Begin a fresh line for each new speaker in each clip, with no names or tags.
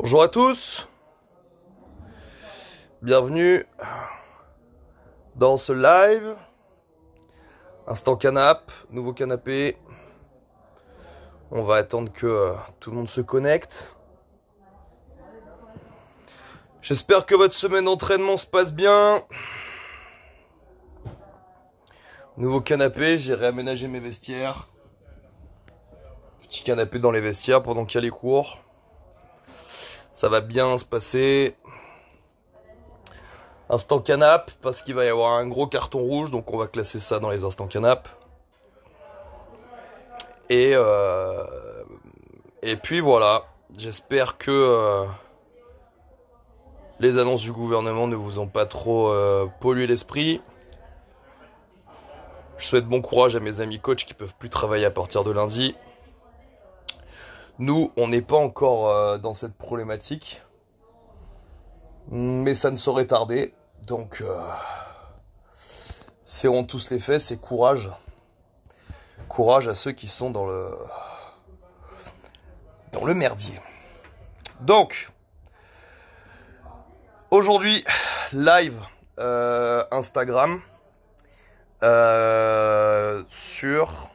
Bonjour à tous, bienvenue dans ce live. Instant canap, nouveau canapé. On va attendre que euh, tout le monde se connecte. J'espère que votre semaine d'entraînement se passe bien. Nouveau canapé, j'ai réaménagé mes vestiaires. Petit canapé dans les vestiaires pendant qu'il y a les cours ça va bien se passer. Instant canap, parce qu'il va y avoir un gros carton rouge, donc on va classer ça dans les instants canap. Et, euh, et puis voilà, j'espère que euh, les annonces du gouvernement ne vous ont pas trop euh, pollué l'esprit. Je souhaite bon courage à mes amis coachs qui peuvent plus travailler à partir de lundi. Nous, on n'est pas encore euh, dans cette problématique. Mais ça ne saurait tarder. Donc, c'est euh, serrons tous les faits, c'est courage. Courage à ceux qui sont dans le, dans le merdier. Donc, aujourd'hui, live euh, Instagram sur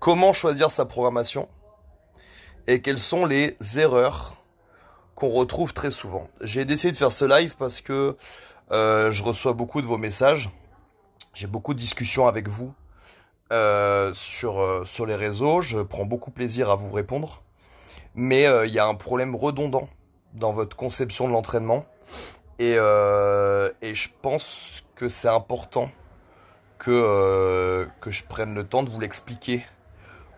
comment choisir sa programmation et quelles sont les erreurs qu'on retrouve très souvent. J'ai décidé de faire ce live parce que euh, je reçois beaucoup de vos messages, j'ai beaucoup de discussions avec vous euh, sur, euh, sur les réseaux, je prends beaucoup plaisir à vous répondre, mais il y a un problème redondant dans votre conception de l'entraînement et, et je pense que c'est important que, que je prenne le temps de vous l'expliquer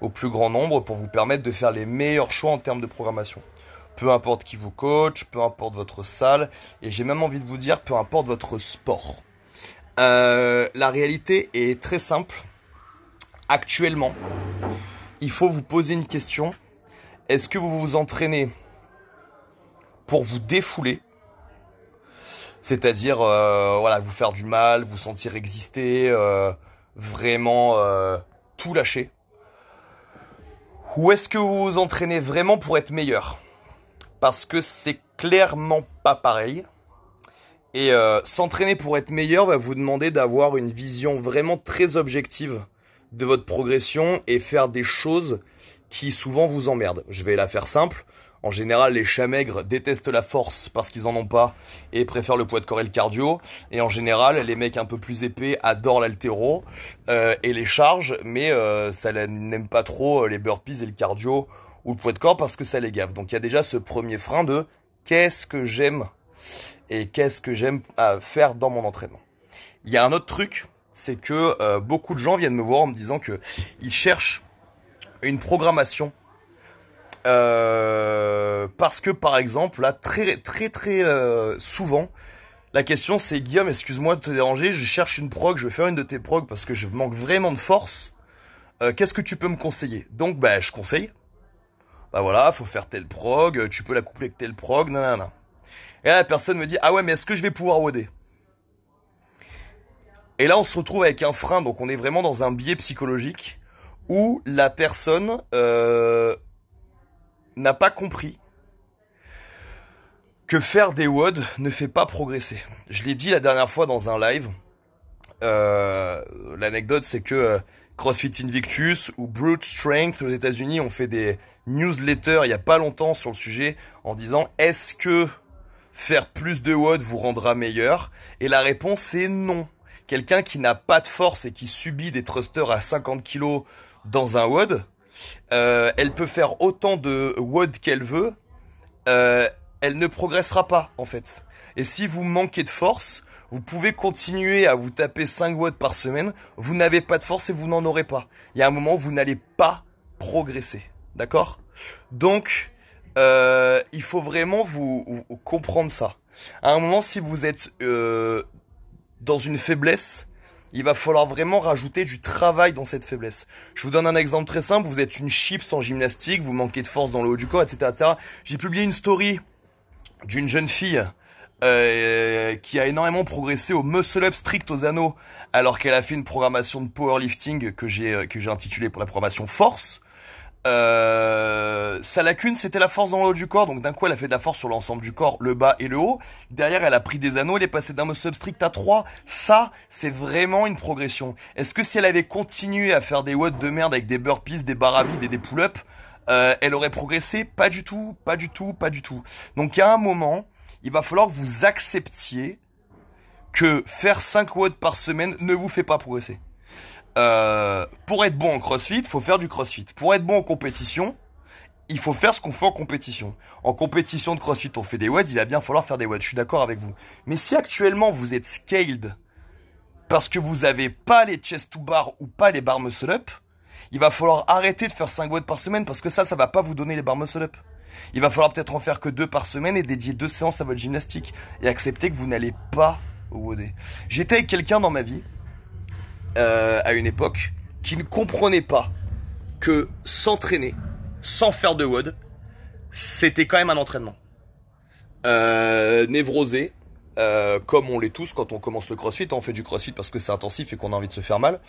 au plus grand nombre pour vous permettre de faire les meilleurs choix en termes de programmation. Peu importe qui vous coach, peu importe votre salle, et j'ai même envie de vous dire, peu importe votre sport. Euh, la réalité est très simple. Actuellement, il faut vous poser une question. Est-ce que vous vous entraînez pour vous défouler c'est-à-dire euh, voilà vous faire du mal, vous sentir exister, euh, vraiment tout lâcher où est-ce que vous vous entraînez vraiment pour être meilleur Parce que c'est clairement pas pareil. Et euh, s'entraîner pour être meilleur va vous demander d'avoir une vision vraiment très objective de votre progression et faire des choses qui souvent vous emmerdent. Je vais la faire simple. En général, les chats maigres détestent la force parce qu'ils en ont pas et préfèrent le poids de corps et le cardio. Et en général, les mecs un peu plus épais adorent l'altéro euh, et les charges, mais euh, ça n'aime pas trop euh, les burpees et le cardio ou le poids de corps parce que ça les gave. Donc il y a déjà ce premier frein de qu'est-ce que j'aime et qu'est-ce que j'aime faire dans mon entraînement. Il y a un autre truc, c'est que beaucoup de gens viennent me voir en me disant que cherchent une programmation euh, parce que par exemple, là, très très très euh, souvent, la question c'est Guillaume, excuse-moi de te déranger, je cherche une prog, je vais faire une de tes progs parce que je manque vraiment de force. Euh, qu'est-ce que tu peux me conseiller Donc, bah, je conseille. Bah voilà, faut faire telle prog, tu peux la coupler avec telle prog, nanana. Et là, la personne me dit Ah ouais, mais est-ce que je vais pouvoir woder Et là, on se retrouve avec un frein, donc on est vraiment dans un biais psychologique où la personne n'a pas compris que faire des WOD ne fait pas progresser. Je l'ai dit la dernière fois dans un live. Euh, l'anecdote, c'est que euh, CrossFit Invictus ou Brute Strength aux États-Unis ont fait des newsletters il n'y a pas longtemps sur le sujet en disant est-ce que faire plus de WOD vous rendra meilleur Et la réponse est non. Quelqu'un qui n'a pas de force et qui subit des thrusters à 50 kg dans un WOD, euh, elle peut faire autant de WOD qu'elle veut, euh, elle ne progressera pas en fait. Et si vous manquez de force, vous pouvez continuer à vous taper 5 WOD par semaine, vous n'avez pas de force et vous n'en aurez pas. Il y a un moment où vous n'allez pas progresser. D'accord Donc, euh, il faut vraiment vous, comprendre ça. À un moment, si vous êtes dans une faiblesse, il va falloir vraiment rajouter du travail dans cette faiblesse. Je vous donne un exemple très simple, vous êtes une chips sans gymnastique, vous manquez de force dans le haut du corps, etc. J'ai publié une story d'une jeune fille euh, qui a énormément progressé au muscle up strict aux anneaux, alors qu'elle a fait une programmation de powerlifting que j'ai euh, que j'ai intitulée pour la programmation force. Euh, sa lacune, c'était la force dans le haut du corps. Donc d'un coup, elle a fait de la force sur l'ensemble du corps, le bas et le haut. Derrière, elle a pris des anneaux, elle est passée d'un muscle strict à 3. Ça, c'est vraiment une progression. Est-ce que si elle avait continué à faire des watts de merde avec des burpees, des barres à vide et des pull-ups, euh, elle aurait progressé Pas du tout, pas du tout, pas du tout. Donc à un moment, il va falloir que vous acceptiez que faire 5 watts par semaine ne vous fait pas progresser. Euh, pour être bon en crossfit, faut faire du crossfit. Pour être bon en compétition, il faut faire ce qu'on fait en compétition. En compétition de crossfit, on fait des wads il va bien falloir faire des wads, je suis d'accord avec vous. Mais si actuellement vous êtes scaled parce que vous n'avez pas les chest to bar ou pas les bar muscle up, il va falloir arrêter de faire 5 wads par semaine parce que ça, ça va pas vous donner les bar muscle up. Il va falloir peut-être en faire que 2 par semaine et dédier 2 séances à votre gymnastique et accepter que vous n'allez pas au J'étais avec quelqu'un dans ma vie euh, à une époque qui ne comprenait pas que s'entraîner sans faire de WOD, c'était quand même un entraînement. Euh, névrosé, euh, comme on l'est tous quand on commence le crossfit, hein, on fait du crossfit parce que c'est intensif et qu'on a envie de se faire mal.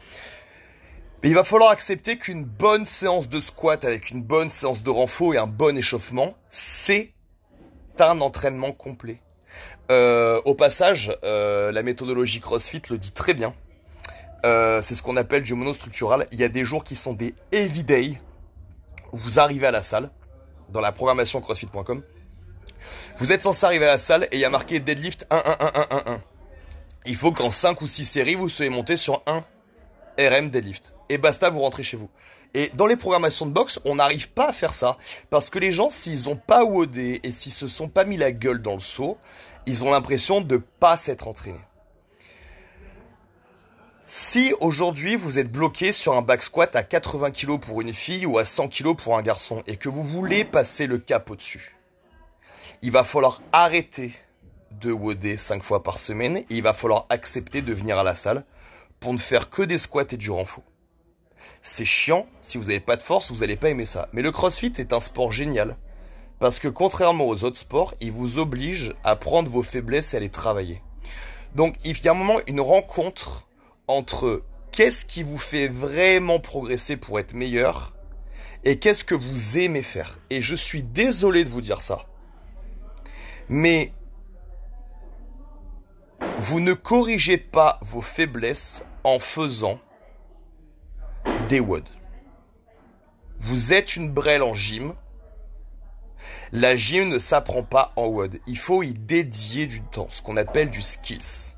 Mais il va falloir accepter qu'une bonne séance de squat avec une bonne séance de renfort et un bon échauffement, c'est un entraînement complet. au passage, la méthodologie CrossFit le dit très bien. Euh, c'est ce qu'on appelle du mono-structural, Il y a des jours qui sont des heavy days. vous arrivez à la salle, dans la programmation crossfit.com. Vous êtes censé arriver à la salle et il y a marqué deadlift 1, 1, 1, 1, 1, 1. Il faut qu'en 5 ou 6 séries, vous soyez monté sur un RM deadlift. Et basta, vous rentrez chez vous. Et dans les programmations de boxe, on n'arrive pas à faire ça. Parce que les gens, s'ils n'ont pas WOD et s'ils se sont pas mis la gueule dans le saut, ils ont l'impression de ne pas s'être entraînés. Si aujourd'hui vous êtes bloqué sur un back squat à 80 kg pour une fille ou à 100 kg pour un garçon et que vous voulez passer le cap au-dessus, il va falloir arrêter de woder 5 fois par semaine et il va falloir accepter de venir à la salle pour ne faire que des squats et du renfort. C'est chiant, si vous n'avez pas de force, vous n'allez pas aimer ça. Mais le crossfit est un sport génial. Parce que contrairement aux autres sports, il vous oblige à prendre vos faiblesses et à les travailler. Donc il y a un moment une rencontre entre qu'est-ce qui vous fait vraiment progresser pour être meilleur et qu'est-ce que vous aimez faire. Et je suis désolé de vous dire ça. Mais vous ne corrigez pas vos faiblesses en faisant des WOD. Vous êtes une brêle en gym. La gym ne s'apprend pas en WOD. Il faut y dédier du temps, ce qu'on appelle du skills.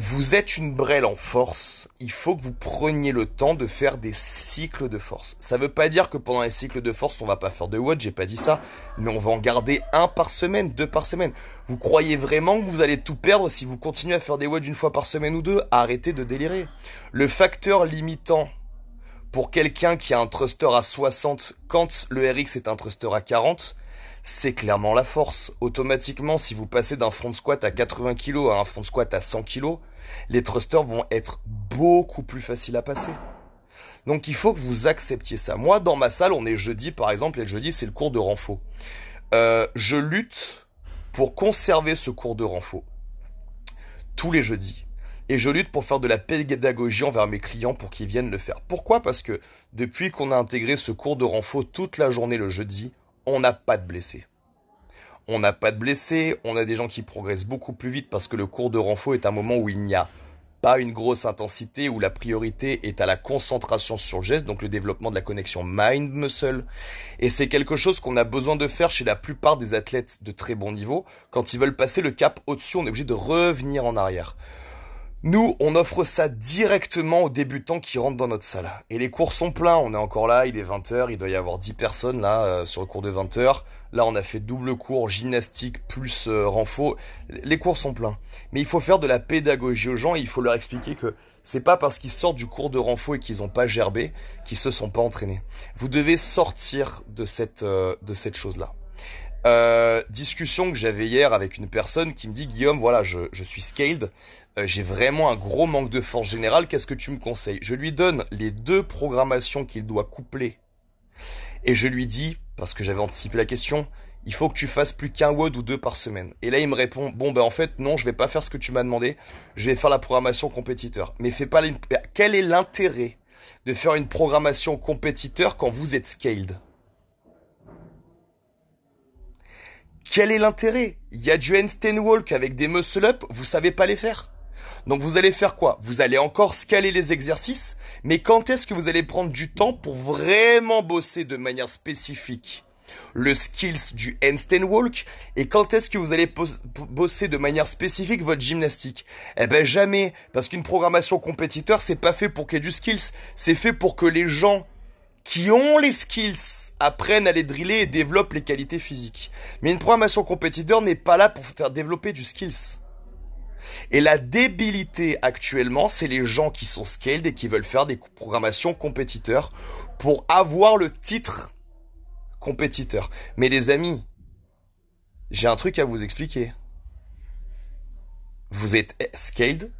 Vous êtes une brêle en force, il faut que vous preniez le temps de faire des cycles de force. Ça veut pas dire que pendant les cycles de force, on va pas faire de WOD, j'ai pas dit ça, mais on va en garder un par semaine, deux par semaine. Vous croyez vraiment que vous allez tout perdre si vous continuez à faire des WOD une fois par semaine ou deux Arrêtez de délirer. Le facteur limitant pour quelqu'un qui a un truster à 60 quand le RX est un truster à 40, c'est clairement la force. Automatiquement, si vous passez d'un front squat à 80 kg à un front squat à 100 kg, les thrusters vont être beaucoup plus faciles à passer. Donc il faut que vous acceptiez ça. Moi, dans ma salle, on est jeudi par exemple, et le jeudi, c'est le cours de renfo. Euh, je lutte pour conserver ce cours de renfo tous les jeudis. Et je lutte pour faire de la pédagogie envers mes clients pour qu'ils viennent le faire. Pourquoi Parce que depuis qu'on a intégré ce cours de renfo toute la journée le jeudi, on n'a pas de blessés. On n'a pas de blessés, on a des gens qui progressent beaucoup plus vite parce que le cours de renfort est un moment où il n'y a pas une grosse intensité où la priorité est à la concentration sur le geste, donc le développement de la connexion mind-muscle. Et c'est quelque chose qu'on a besoin de faire chez la plupart des athlètes de très bon niveau. Quand ils veulent passer le cap au-dessus, on est obligé de revenir en arrière. Nous, on offre ça directement aux débutants qui rentrent dans notre salle. Et les cours sont pleins, on est encore là, il est 20h, il doit y avoir 10 personnes là euh, sur le cours de 20h. Là, on a fait double cours gymnastique plus euh, renfo. Les cours sont pleins. Mais il faut faire de la pédagogie aux gens et il faut leur expliquer que c'est pas parce qu'ils sortent du cours de renfo et qu'ils n'ont pas gerbé qu'ils se sont pas entraînés. Vous devez sortir de cette, euh, de cette chose-là. Euh, discussion que j'avais hier avec une personne qui me dit Guillaume, voilà, je, je suis scaled, euh, j'ai vraiment un gros manque de force générale, qu'est-ce que tu me conseilles Je lui donne les deux programmations qu'il doit coupler. Et je lui dis, parce que j'avais anticipé la question, il faut que tu fasses plus qu'un WOD ou deux par semaine. Et là, il me répond, bon, ben en fait, non, je vais pas faire ce que tu m'as demandé, je vais faire la programmation compétiteur. Mais fais pas Quel est l'intérêt de faire une programmation compétiteur quand vous êtes scaled Quel est l'intérêt Il y a du handstand walk avec des muscle up, vous savez pas les faire. Donc vous allez faire quoi Vous allez encore scaler les exercices, mais quand est-ce que vous allez prendre du temps pour vraiment bosser de manière spécifique le skills du handstand walk et quand est-ce que vous allez bosser de manière spécifique votre gymnastique Eh ben jamais parce qu'une programmation compétiteur c'est pas fait pour qu'il y ait du skills, c'est fait pour que les gens qui ont les skills, apprennent à les driller et développent les qualités physiques. Mais une programmation compétiteur n'est pas là pour faire développer du skills. Et la débilité actuellement, c'est les gens qui sont scaled et qui veulent faire des programmations compétiteurs pour avoir le titre compétiteur. Mais les amis, j'ai un truc à vous expliquer. Vous êtes scaled,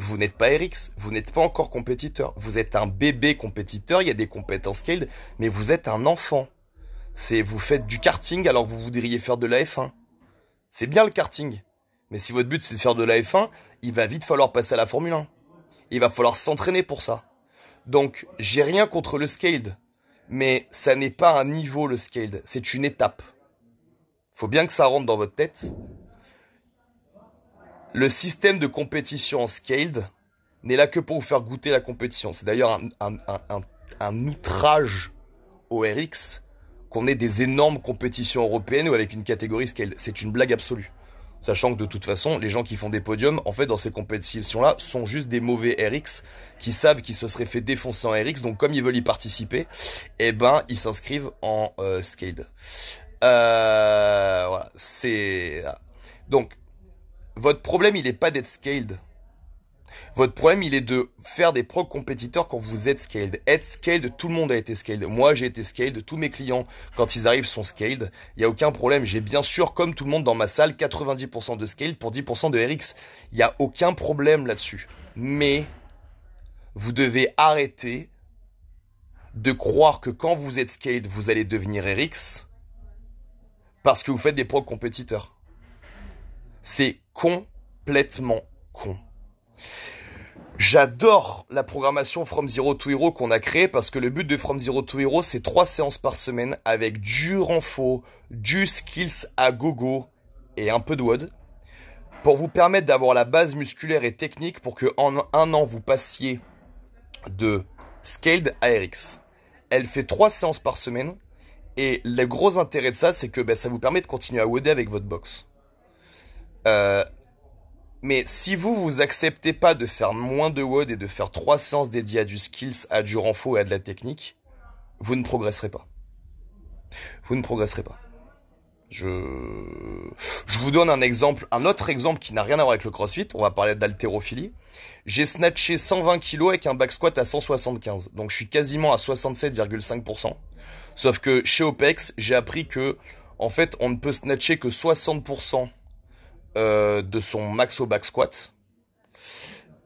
vous n'êtes pas RX, vous n'êtes pas encore compétiteur, vous êtes un bébé compétiteur, il y a des compétences scaled, mais vous êtes un enfant. C'est vous faites du karting alors vous voudriez faire de la F1. C'est bien le karting, mais si votre but c'est de faire de la F1, il va vite falloir passer à la Formule 1. Il va falloir s'entraîner pour ça. Donc, j'ai rien contre le scaled, mais ça n'est pas un niveau le scaled, c'est une étape. Faut bien que ça rentre dans votre tête le système de compétition en scaled n'est là que pour vous faire goûter la compétition. C'est d'ailleurs un, outrage au RX qu'on ait des énormes compétitions européennes ou avec une catégorie scaled. C'est une blague absolue. Sachant que de toute façon, les gens qui font des podiums, en fait, dans ces compétitions-là, sont juste des mauvais RX qui savent qu'ils se seraient fait défoncer en RX. Donc, comme ils veulent y participer, eh ben, ils s'inscrivent en euh, scaled. Euh, voilà, c'est donc votre problème, il n'est pas d'être scaled. Votre problème, il est de faire des pro compétiteurs quand vous êtes scaled. Être scaled, tout le monde a été scaled. Moi, j'ai été scaled. Tous mes clients, quand ils arrivent, sont scaled. Il n'y a aucun problème. J'ai bien sûr, comme tout le monde dans ma salle, 90% de scaled pour 10% de RX. Il n'y a aucun problème là-dessus. Mais vous devez arrêter de croire que quand vous êtes scaled, vous allez devenir RX parce que vous faites des pro compétiteurs. C'est complètement con. J'adore la programmation From Zero to Hero qu'on a créée parce que le but de From Zero to Hero, c'est trois séances par semaine avec du renfort, du skills à gogo et un peu de WOD pour vous permettre d'avoir la base musculaire et technique pour que en un an vous passiez de Scaled à RX. Elle fait trois séances par semaine et le gros intérêt de ça, c'est que ben, ça vous permet de continuer à WOD avec votre box. Euh, mais si vous vous acceptez pas de faire moins de WOD et de faire trois séances dédiées à du skills, à du renfo et à de la technique, vous ne progresserez pas. Vous ne progresserez pas. Je, je vous donne un exemple, un autre exemple qui n'a rien à voir avec le crossfit. On va parler d'haltérophilie. J'ai snatché 120 kilos avec un back squat à 175. Donc je suis quasiment à 67,5%. Sauf que chez OPEX, j'ai appris que, en fait, on ne peut snatcher que 60% euh, de son max au back squat.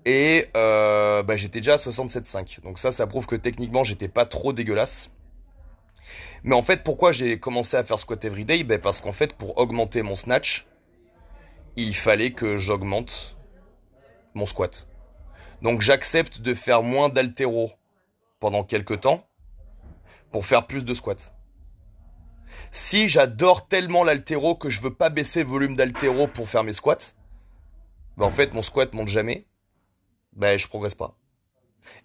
Et euh, bah, j'étais déjà à 67,5. Donc ça, ça prouve que techniquement, j'étais pas trop dégueulasse. Mais en fait, pourquoi j'ai commencé à faire squat everyday ben bah, Parce qu'en fait, pour augmenter mon snatch, il fallait que j'augmente mon squat. Donc j'accepte de faire moins d'altéro pendant quelques temps pour faire plus de squats. Si j'adore tellement l'altéro que je veux pas baisser le volume d'altéro pour faire mes squats, bah, en fait mon squat monte jamais, je bah, je progresse pas.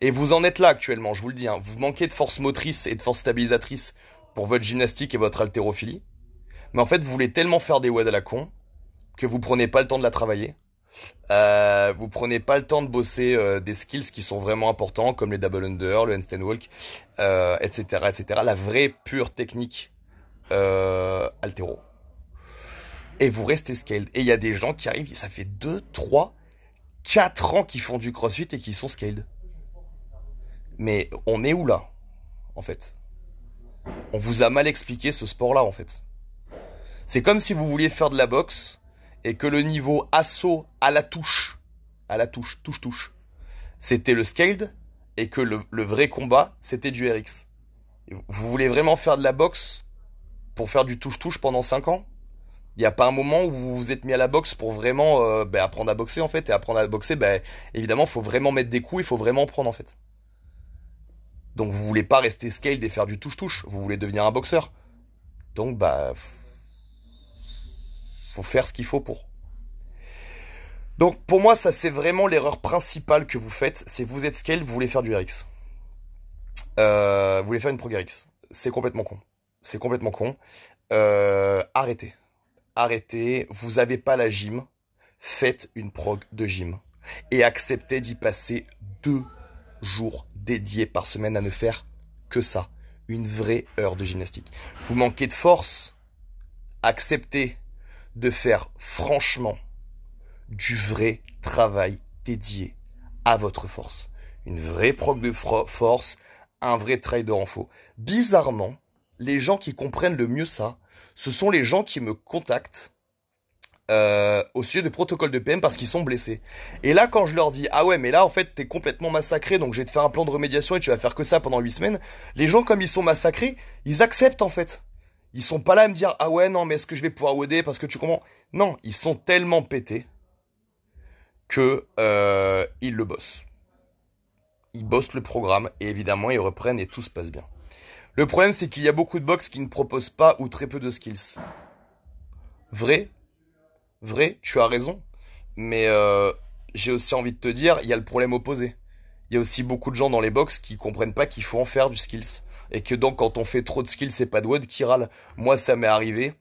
Et vous en êtes là actuellement, je vous le dis, hein. vous manquez de force motrice et de force stabilisatrice pour votre gymnastique et votre altérophilie, mais en fait vous voulez tellement faire des wads à la con que vous prenez pas le temps de la travailler. Vous euh, vous prenez pas le temps de bosser euh, des skills qui sont vraiment importants comme les double under, le handstand walk, etc., euh, etc. La vraie pure technique euh, Et vous restez scaled. Et il y a des gens qui arrivent, ça fait 2, 3, 4 ans qu'ils font du crossfit et qui sont scaled. Mais on est où là, en fait On vous a mal expliqué ce sport-là, en fait. C'est comme si vous vouliez faire de la boxe et que le niveau assaut à la touche, à la touche, touche, touche, c'était le scaled et que le, le vrai combat, c'était du RX. Vous voulez vraiment faire de la boxe pour faire du touche-touche pendant 5 ans il n'y a pas un moment où vous vous êtes mis à la boxe pour vraiment euh, bah, apprendre à boxer en fait. Et apprendre à boxer, bah, évidemment, il faut vraiment mettre des coups, il faut vraiment prendre en fait. Donc vous voulez pas rester scaled et faire du touche-touche. Vous voulez devenir un boxeur. Donc bah faut faire ce qu'il faut pour. Donc pour moi, ça c'est vraiment l'erreur principale que vous faites. C'est vous êtes scaled, vous voulez faire du RX. Euh, vous voulez faire une Pro RX. C'est complètement con c'est complètement con. Euh, arrêtez. Arrêtez. Vous n'avez pas la gym. Faites une prog de gym. Et acceptez d'y passer deux jours dédiés par semaine à ne faire que ça. Une vraie heure de gymnastique. Vous manquez de force. Acceptez de faire franchement du vrai travail dédié à votre force. Une vraie prog de force, un vrai trail de renfort. Bizarrement, les gens qui comprennent le mieux ça, ce sont les gens qui me contactent euh, au sujet de protocole de PM parce qu'ils sont blessés. Et là, quand je leur dis ah ouais, mais là en fait t'es complètement massacré, donc je vais te faire un plan de remédiation et tu vas faire que ça pendant 8 semaines. Les gens comme ils sont massacrés, ils acceptent en fait. Ils sont pas là à me dire ah ouais non mais est-ce que je vais pouvoir woder parce que tu comprends Non, ils sont tellement pétés que euh, ils le bossent. Ils bossent le programme et évidemment ils reprennent et tout se passe bien. Le problème, c'est qu'il y a beaucoup de box qui ne proposent pas ou très peu de skills. Vrai, vrai, tu as raison. Mais euh, j'ai aussi envie de te dire, il y a le problème opposé. Il y a aussi beaucoup de gens dans les box qui comprennent pas qu'il faut en faire du skills. Et que donc, quand on fait trop de skills c'est pas de wood qui râle. Moi, ça m'est arrivé.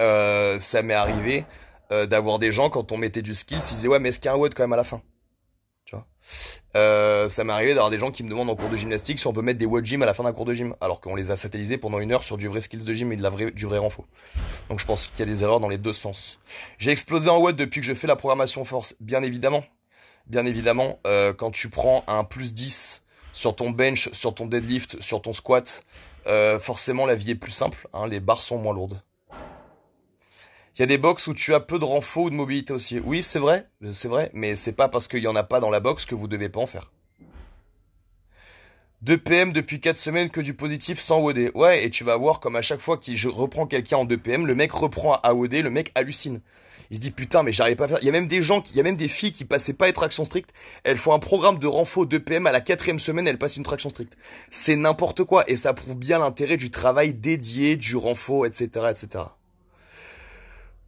Euh, ça m'est arrivé euh, d'avoir des gens, quand on mettait du skills, ils disaient Ouais, mais est-ce qu'il y a un WOD quand même à la fin tu vois euh, ça m'est arrivé d'avoir des gens qui me demandent en cours de gymnastique si on peut mettre des web gym à la fin d'un cours de gym, alors qu'on les a satellisés pendant une heure sur du vrai skills de gym et de la vraie, du vrai renfo. Donc je pense qu'il y a des erreurs dans les deux sens. J'ai explosé en watt depuis que je fais la programmation force, bien évidemment. Bien évidemment, euh, quand tu prends un plus 10 sur ton bench, sur ton deadlift, sur ton squat, euh, forcément la vie est plus simple, hein. les barres sont moins lourdes. Il y a des box où tu as peu de renfaux ou de mobilité aussi. Oui, c'est vrai, c'est vrai, mais c'est pas parce qu'il n'y en a pas dans la box que vous devez pas en faire. 2 PM depuis 4 semaines que du positif sans OD. Ouais, et tu vas voir comme à chaque fois que je reprends quelqu'un en 2 PM, le mec reprend à OD, le mec hallucine. Il se dit putain mais j'arrive pas à faire. Il y a même des gens, il y a même des filles qui passaient pas les tractions stricte. elles font un programme de renfaux 2 PM à la quatrième semaine, elles passent une traction stricte. C'est n'importe quoi et ça prouve bien l'intérêt du travail dédié, du renfort, etc., etc.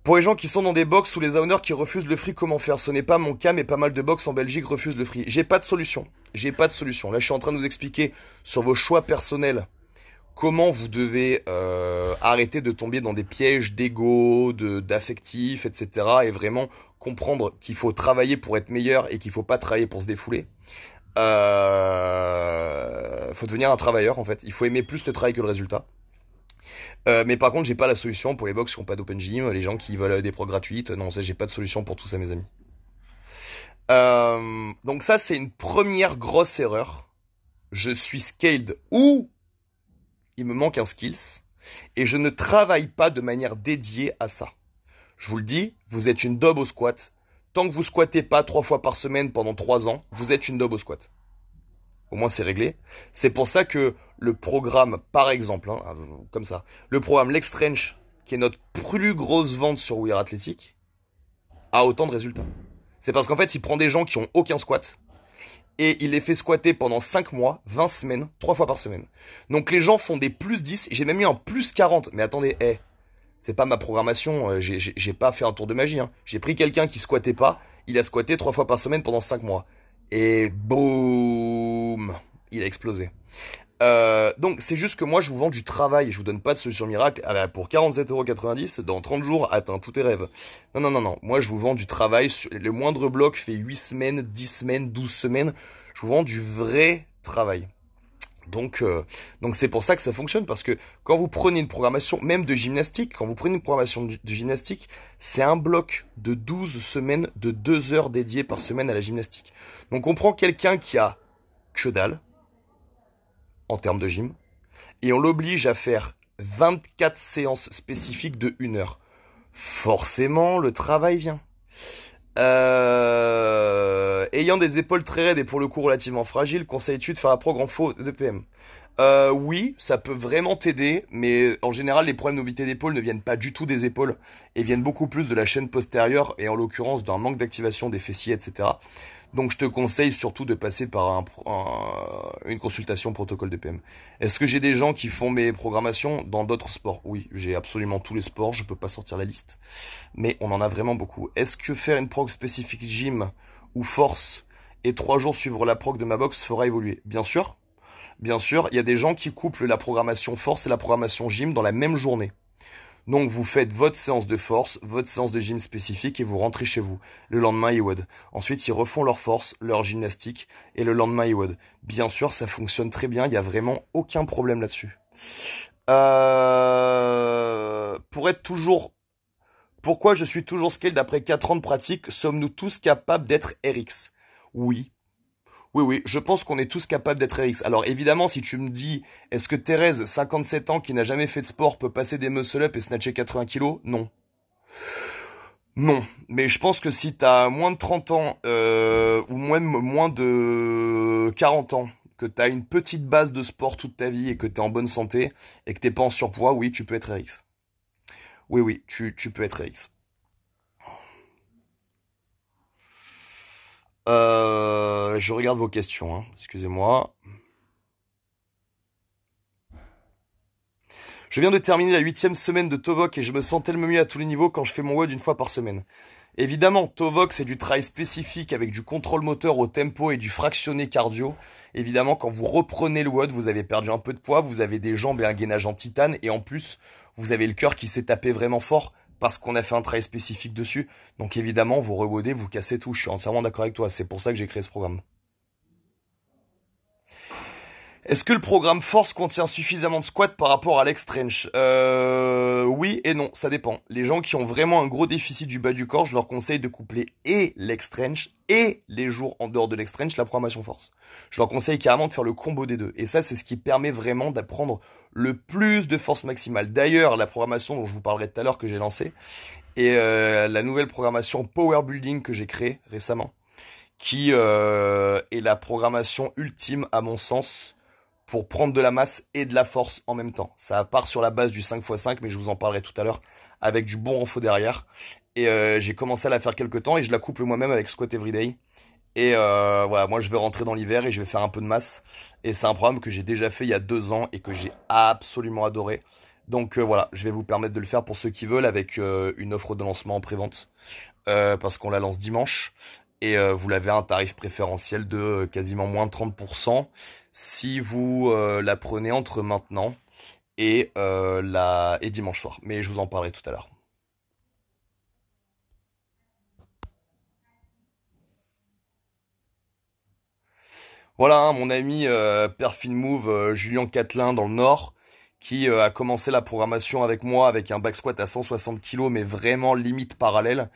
Pour les gens qui sont dans des box ou les owners qui refusent le free, comment faire Ce n'est pas mon cas, mais pas mal de box en Belgique refusent le free. J'ai pas de solution. J'ai pas de solution. Là, je suis en train de vous expliquer sur vos choix personnels comment vous devez euh, arrêter de tomber dans des pièges d'ego, d'affectif, etc. Et vraiment comprendre qu'il faut travailler pour être meilleur et qu'il faut pas travailler pour se défouler. Euh, faut devenir un travailleur en fait. Il faut aimer plus le travail que le résultat. Euh, mais par contre, j'ai pas la solution pour les box qui ont pas d'open gym, les gens qui veulent des pros gratuites. Non, j'ai pas de solution pour tout ça, mes amis. Euh, donc ça, c'est une première grosse erreur. Je suis scaled ou il me manque un skills et je ne travaille pas de manière dédiée à ça. Je vous le dis, vous êtes une dobe au squat. Tant que vous squattez pas trois fois par semaine pendant trois ans, vous êtes une dobe au squat. Au moins, c'est réglé. C'est pour ça que le programme, par exemple, hein, comme ça, le programme L'Extrange, qui est notre plus grosse vente sur Wear a autant de résultats. C'est parce qu'en fait, il prend des gens qui ont aucun squat et il les fait squatter pendant 5 mois, 20 semaines, 3 fois par semaine. Donc les gens font des plus 10, j'ai même mis un plus 40. Mais attendez, hé, eh, c'est pas ma programmation, euh, j'ai pas fait un tour de magie. Hein. J'ai pris quelqu'un qui squattait pas, il a squatté 3 fois par semaine pendant 5 mois. Et boum Il a explosé. Euh, donc c'est juste que moi je vous vends du travail, je vous donne pas de solution miracle ah bah, pour 47,90€ dans 30 jours atteins tous tes rêves. Non non non non, moi je vous vends du travail, le moindre bloc fait 8 semaines, 10 semaines, 12 semaines, je vous vends du vrai travail. Donc, euh, donc c'est pour ça que ça fonctionne parce que quand vous prenez une programmation, même de gymnastique, quand vous prenez une programmation de, gymnastique, c'est un bloc de 12 semaines de 2 heures dédiées par semaine à la gymnastique. Donc, on prend quelqu'un qui a que dalle en termes de gym et on l'oblige à faire 24 séances spécifiques de 1 heure. Forcément, le travail vient. Euh, ayant des épaules très raides et pour le coup relativement fragiles, conseille tu de faire un prog en faux de PM euh, oui, ça peut vraiment t'aider, mais en général, les problèmes d'obité d'épaule ne viennent pas du tout des épaules et viennent beaucoup plus de la chaîne postérieure et en l'occurrence d'un manque d'activation des fessiers, etc. Donc je te conseille surtout de passer par une consultation protocole d'EPM. Est-ce que j'ai des gens qui font mes programmations dans d'autres sports Oui, j'ai absolument tous les sports, je peux pas sortir la liste. Mais on en a vraiment beaucoup. Est-ce que faire une prog spécifique gym ou force et trois jours suivre la prog de ma box fera évoluer Bien sûr. Bien sûr, il y a des gens qui couplent la programmation force et la programmation gym dans la même journée. Donc vous faites votre séance de force, votre séance de gym spécifique et vous rentrez chez vous. Le lendemain, ils Ensuite, ils refont leur force, leur gymnastique et le lendemain, ils Bien sûr, ça fonctionne très bien, il n'y a vraiment aucun problème là-dessus. Euh... Pour être toujours... Pourquoi je suis toujours scaled après 4 ans de pratique Sommes-nous tous capables d'être RX Oui, oui, oui, je pense qu'on est tous capables d'être RX. Alors évidemment, si tu me dis, est-ce que Thérèse, 57 ans, qui n'a jamais fait de sport, peut passer des muscle-up et snatcher 80 kilos Non. Non, mais je pense que si t'as moins de 30 ans euh, ou moins moins de 40 ans, que t'as une petite base de sport toute ta vie et que t'es en bonne santé et que t'es pas en surpoids, oui, tu peux être RX. Oui, oui, tu, tu peux être RX. Euh, je regarde vos questions, hein. excusez-moi. Je viens de terminer la huitième semaine de Tovok et je me sens tellement mieux à tous les niveaux quand je fais mon WOD une fois par semaine. Évidemment, Tovok, c'est du travail spécifique avec du contrôle moteur au tempo et du fractionné cardio. Évidemment, quand vous reprenez le WOD, vous avez perdu un peu de poids, vous avez des jambes et un gainage en titane et en plus, vous avez le cœur qui s'est tapé vraiment fort parce qu'on a fait un travail spécifique dessus. Donc évidemment, vous rebaudez, vous cassez tout. Je suis entièrement d'accord avec toi. C'est pour ça que j'ai créé ce programme. Est-ce que le programme Force contient suffisamment de squats par rapport à l'extrange euh, Oui et non, ça dépend. Les gens qui ont vraiment un gros déficit du bas du corps, je leur conseille de coupler et l'extrange et les jours en dehors de l'extrange la programmation Force. Je leur conseille carrément de faire le combo des deux. Et ça, c'est ce qui permet vraiment d'apprendre le plus de force maximale. D'ailleurs, la programmation dont je vous parlerai tout à l'heure que j'ai lancée et euh, la nouvelle programmation Power Building que j'ai créée récemment, qui euh, est la programmation ultime à mon sens pour prendre de la masse et de la force en même temps. Ça part sur la base du 5x5, mais je vous en parlerai tout à l'heure, avec du bon renfort derrière. Et euh, j'ai commencé à la faire quelques temps et je la couple moi-même avec Squat Everyday. Et euh, voilà, moi je vais rentrer dans l'hiver et je vais faire un peu de masse. Et c'est un programme que j'ai déjà fait il y a deux ans et que j'ai absolument adoré. Donc euh, voilà, je vais vous permettre de le faire pour ceux qui veulent avec une offre de lancement en pré-vente parce qu'on la lance dimanche et euh, vous l'avez à un tarif préférentiel de euh, quasiment moins de 30% si vous euh, la prenez entre maintenant et, la, et dimanche soir. Mais je vous en parlerai tout à l'heure. Voilà hein, mon ami Perfin Move Julien Catelin dans le Nord qui a commencé la programmation avec moi avec un back squat à 160 kg mais vraiment limite parallèle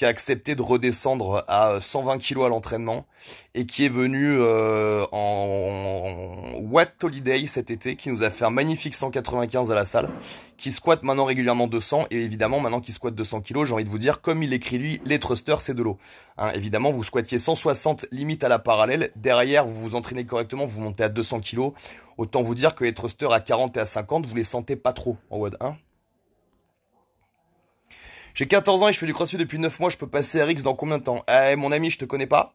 qui a accepté de redescendre à 120 euh, kilos à l'entraînement et qui est venu euh, en, what Watt Holiday cet été, qui nous a fait un magnifique 195 à la salle, qui squatte maintenant régulièrement 200 et évidemment maintenant qu'il squatte 200 kilos, j'ai envie de vous dire, comme il écrit lui, les thrusters c'est de l'eau. Hein, évidemment, vous squattiez 160 limite à la parallèle, derrière vous vous entraînez correctement, vous montez à 200 kilos. Autant vous dire que les thrusters à 40 et à 50, vous les sentez pas trop en WOD 1. J'ai 14 ans et je fais du crossfit depuis 9 mois, je peux passer RX dans combien de temps Eh mon ami, je te connais pas.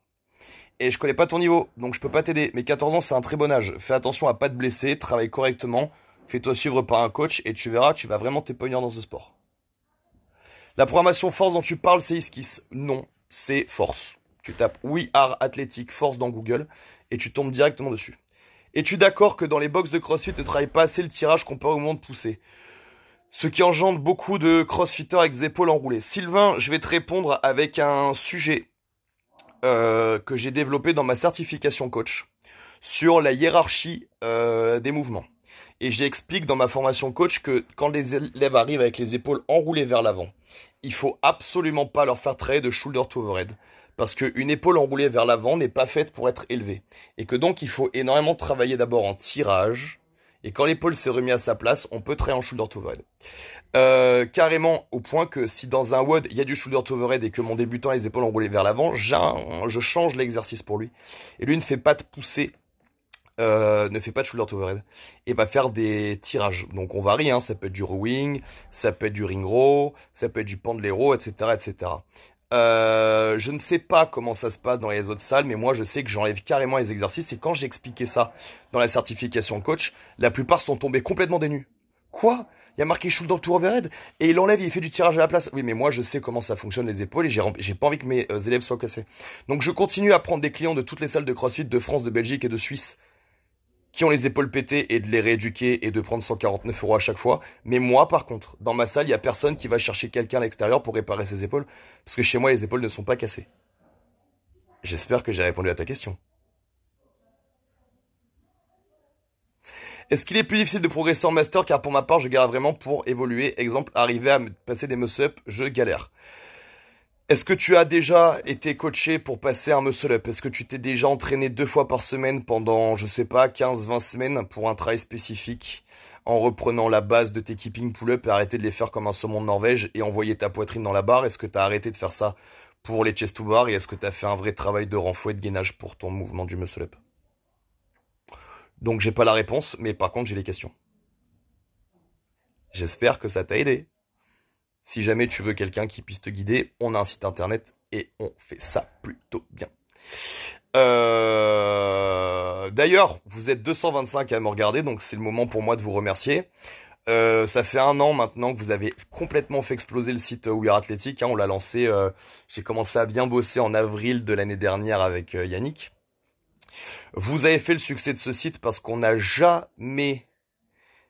Et je connais pas ton niveau, donc je peux pas t'aider. Mais 14 ans, c'est un très bon âge. Fais attention à pas te blesser, travaille correctement, fais-toi suivre par un coach et tu verras, tu vas vraiment t'épanouir dans ce sport. La programmation force dont tu parles, c'est Iskis. Non, c'est force. Tu tapes We Are Athletic Force dans Google et tu tombes directement dessus. Es-tu d'accord que dans les box de CrossFit, ne travailles pas assez le tirage qu'on peut au moment de pousser ce qui engendre beaucoup de crossfitters avec des épaules enroulées. Sylvain, je vais te répondre avec un sujet euh, que j'ai développé dans ma certification coach sur la hiérarchie euh, des mouvements. Et j'explique dans ma formation coach que quand les élèves arrivent avec les épaules enroulées vers l'avant, il faut absolument pas leur faire travailler de shoulder to overhead. Parce qu'une épaule enroulée vers l'avant n'est pas faite pour être élevée. Et que donc il faut énormément travailler d'abord en tirage, et quand l'épaule s'est remis à sa place, on peut traiter en shoulder to overhead. Euh, carrément au point que si dans un WOD il y a du shoulder to overhead et que mon débutant a les épaules enroulées vers l'avant, je change l'exercice pour lui. Et lui ne fait pas de poussée euh, ne fait pas de shoulder to overhead et va faire des tirages. Donc on varie, hein. ça peut être du rowing, ça peut être du ring row, ça peut être du pendlero, etc., etc. Euh, je ne sais pas comment ça se passe dans les autres salles, mais moi je sais que j'enlève carrément les exercices. Et quand j'expliquais ça dans la certification coach, la plupart sont tombés complètement dénus. Quoi Il y a marqué Shoulder to Overhead et il enlève et il fait du tirage à la place. Oui, mais moi je sais comment ça fonctionne les épaules et j'ai pas envie que mes euh, élèves soient cassés. Donc je continue à prendre des clients de toutes les salles de CrossFit de France, de Belgique et de Suisse qui ont les épaules pétées et de les rééduquer et de prendre 149 euros à chaque fois. Mais moi, par contre, dans ma salle, il n'y a personne qui va chercher quelqu'un à l'extérieur pour réparer ses épaules, parce que chez moi, les épaules ne sont pas cassées. J'espère que j'ai répondu à ta question. Est-ce qu'il est plus difficile de progresser en master car pour ma part je garde vraiment pour évoluer Exemple, arriver à me passer des muscle up je galère. Est-ce que tu as déjà été coaché pour passer un muscle-up Est-ce que tu t'es déjà entraîné deux fois par semaine pendant, je sais pas, 15-20 semaines pour un travail spécifique en reprenant la base de tes keeping pull-up et arrêter de les faire comme un saumon de Norvège et envoyer ta poitrine dans la barre Est-ce que tu as arrêté de faire ça pour les chest to bar et est-ce que tu as fait un vrai travail de renfouet et de gainage pour ton mouvement du muscle-up Donc j'ai pas la réponse, mais par contre j'ai les questions. J'espère que ça t'a aidé. Si jamais tu veux quelqu'un qui puisse te guider, on a un site internet et on fait ça plutôt bien. Euh, d'ailleurs, vous êtes 225 à me regarder, donc c'est le moment pour moi de vous remercier. Euh, ça fait un an maintenant que vous avez complètement fait exploser le site euh, We Are Athletic. Hein. on l'a lancé, j'ai commencé à bien bosser en avril de l'année dernière avec Yannick. Vous avez fait le succès de ce site parce qu'on n'a jamais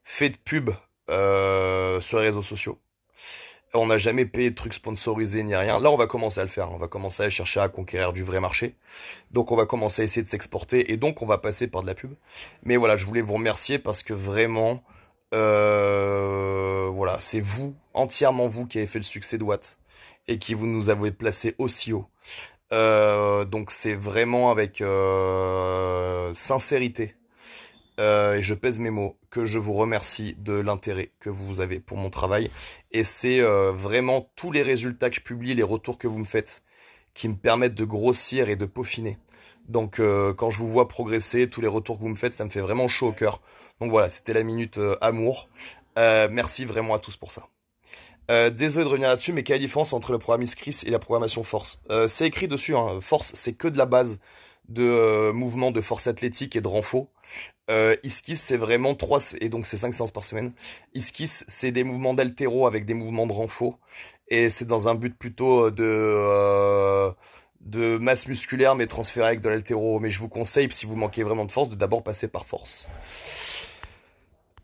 fait de pub sur les réseaux sociaux. Euh, on n'a jamais payé de trucs sponsorisés ni rien. Là, on va commencer à le faire. Hein. On va commencer à chercher à conquérir du vrai marché. Donc, on va commencer à essayer de s'exporter et donc on va passer par de la pub. Mais voilà, je voulais vous remercier parce que vraiment, euh, voilà, c'est vous, entièrement vous, qui avez fait le succès de Watt et qui vous nous avez placé aussi haut. Euh, donc, c'est vraiment avec sincérité euh, et je pèse mes mots, que je vous remercie de l'intérêt que vous avez pour mon travail. Et c'est euh, vraiment tous les résultats que je publie, les retours que vous me faites, qui me permettent de grossir et de peaufiner. Donc euh, quand je vous vois progresser, tous les retours que vous me faites, ça me fait vraiment chaud au cœur. Donc voilà, c'était la minute amour. merci vraiment à tous pour ça. désolé de revenir là-dessus, mais quelle différence entre le programme Iscris et la programmation Force C'est écrit dessus, hein. Force c'est que de la base, de euh, mouvements de force athlétique et de renfort. Euh, iskis, c'est vraiment trois, et donc c'est cinq séances par semaine. Iskis, c'est des mouvements d'altéro avec des mouvements de renfort. Et c'est dans un but plutôt euh, de, euh, de masse musculaire, mais transféré avec de l'altéro. Mais je vous conseille, si vous manquez vraiment de force, de d'abord passer par force.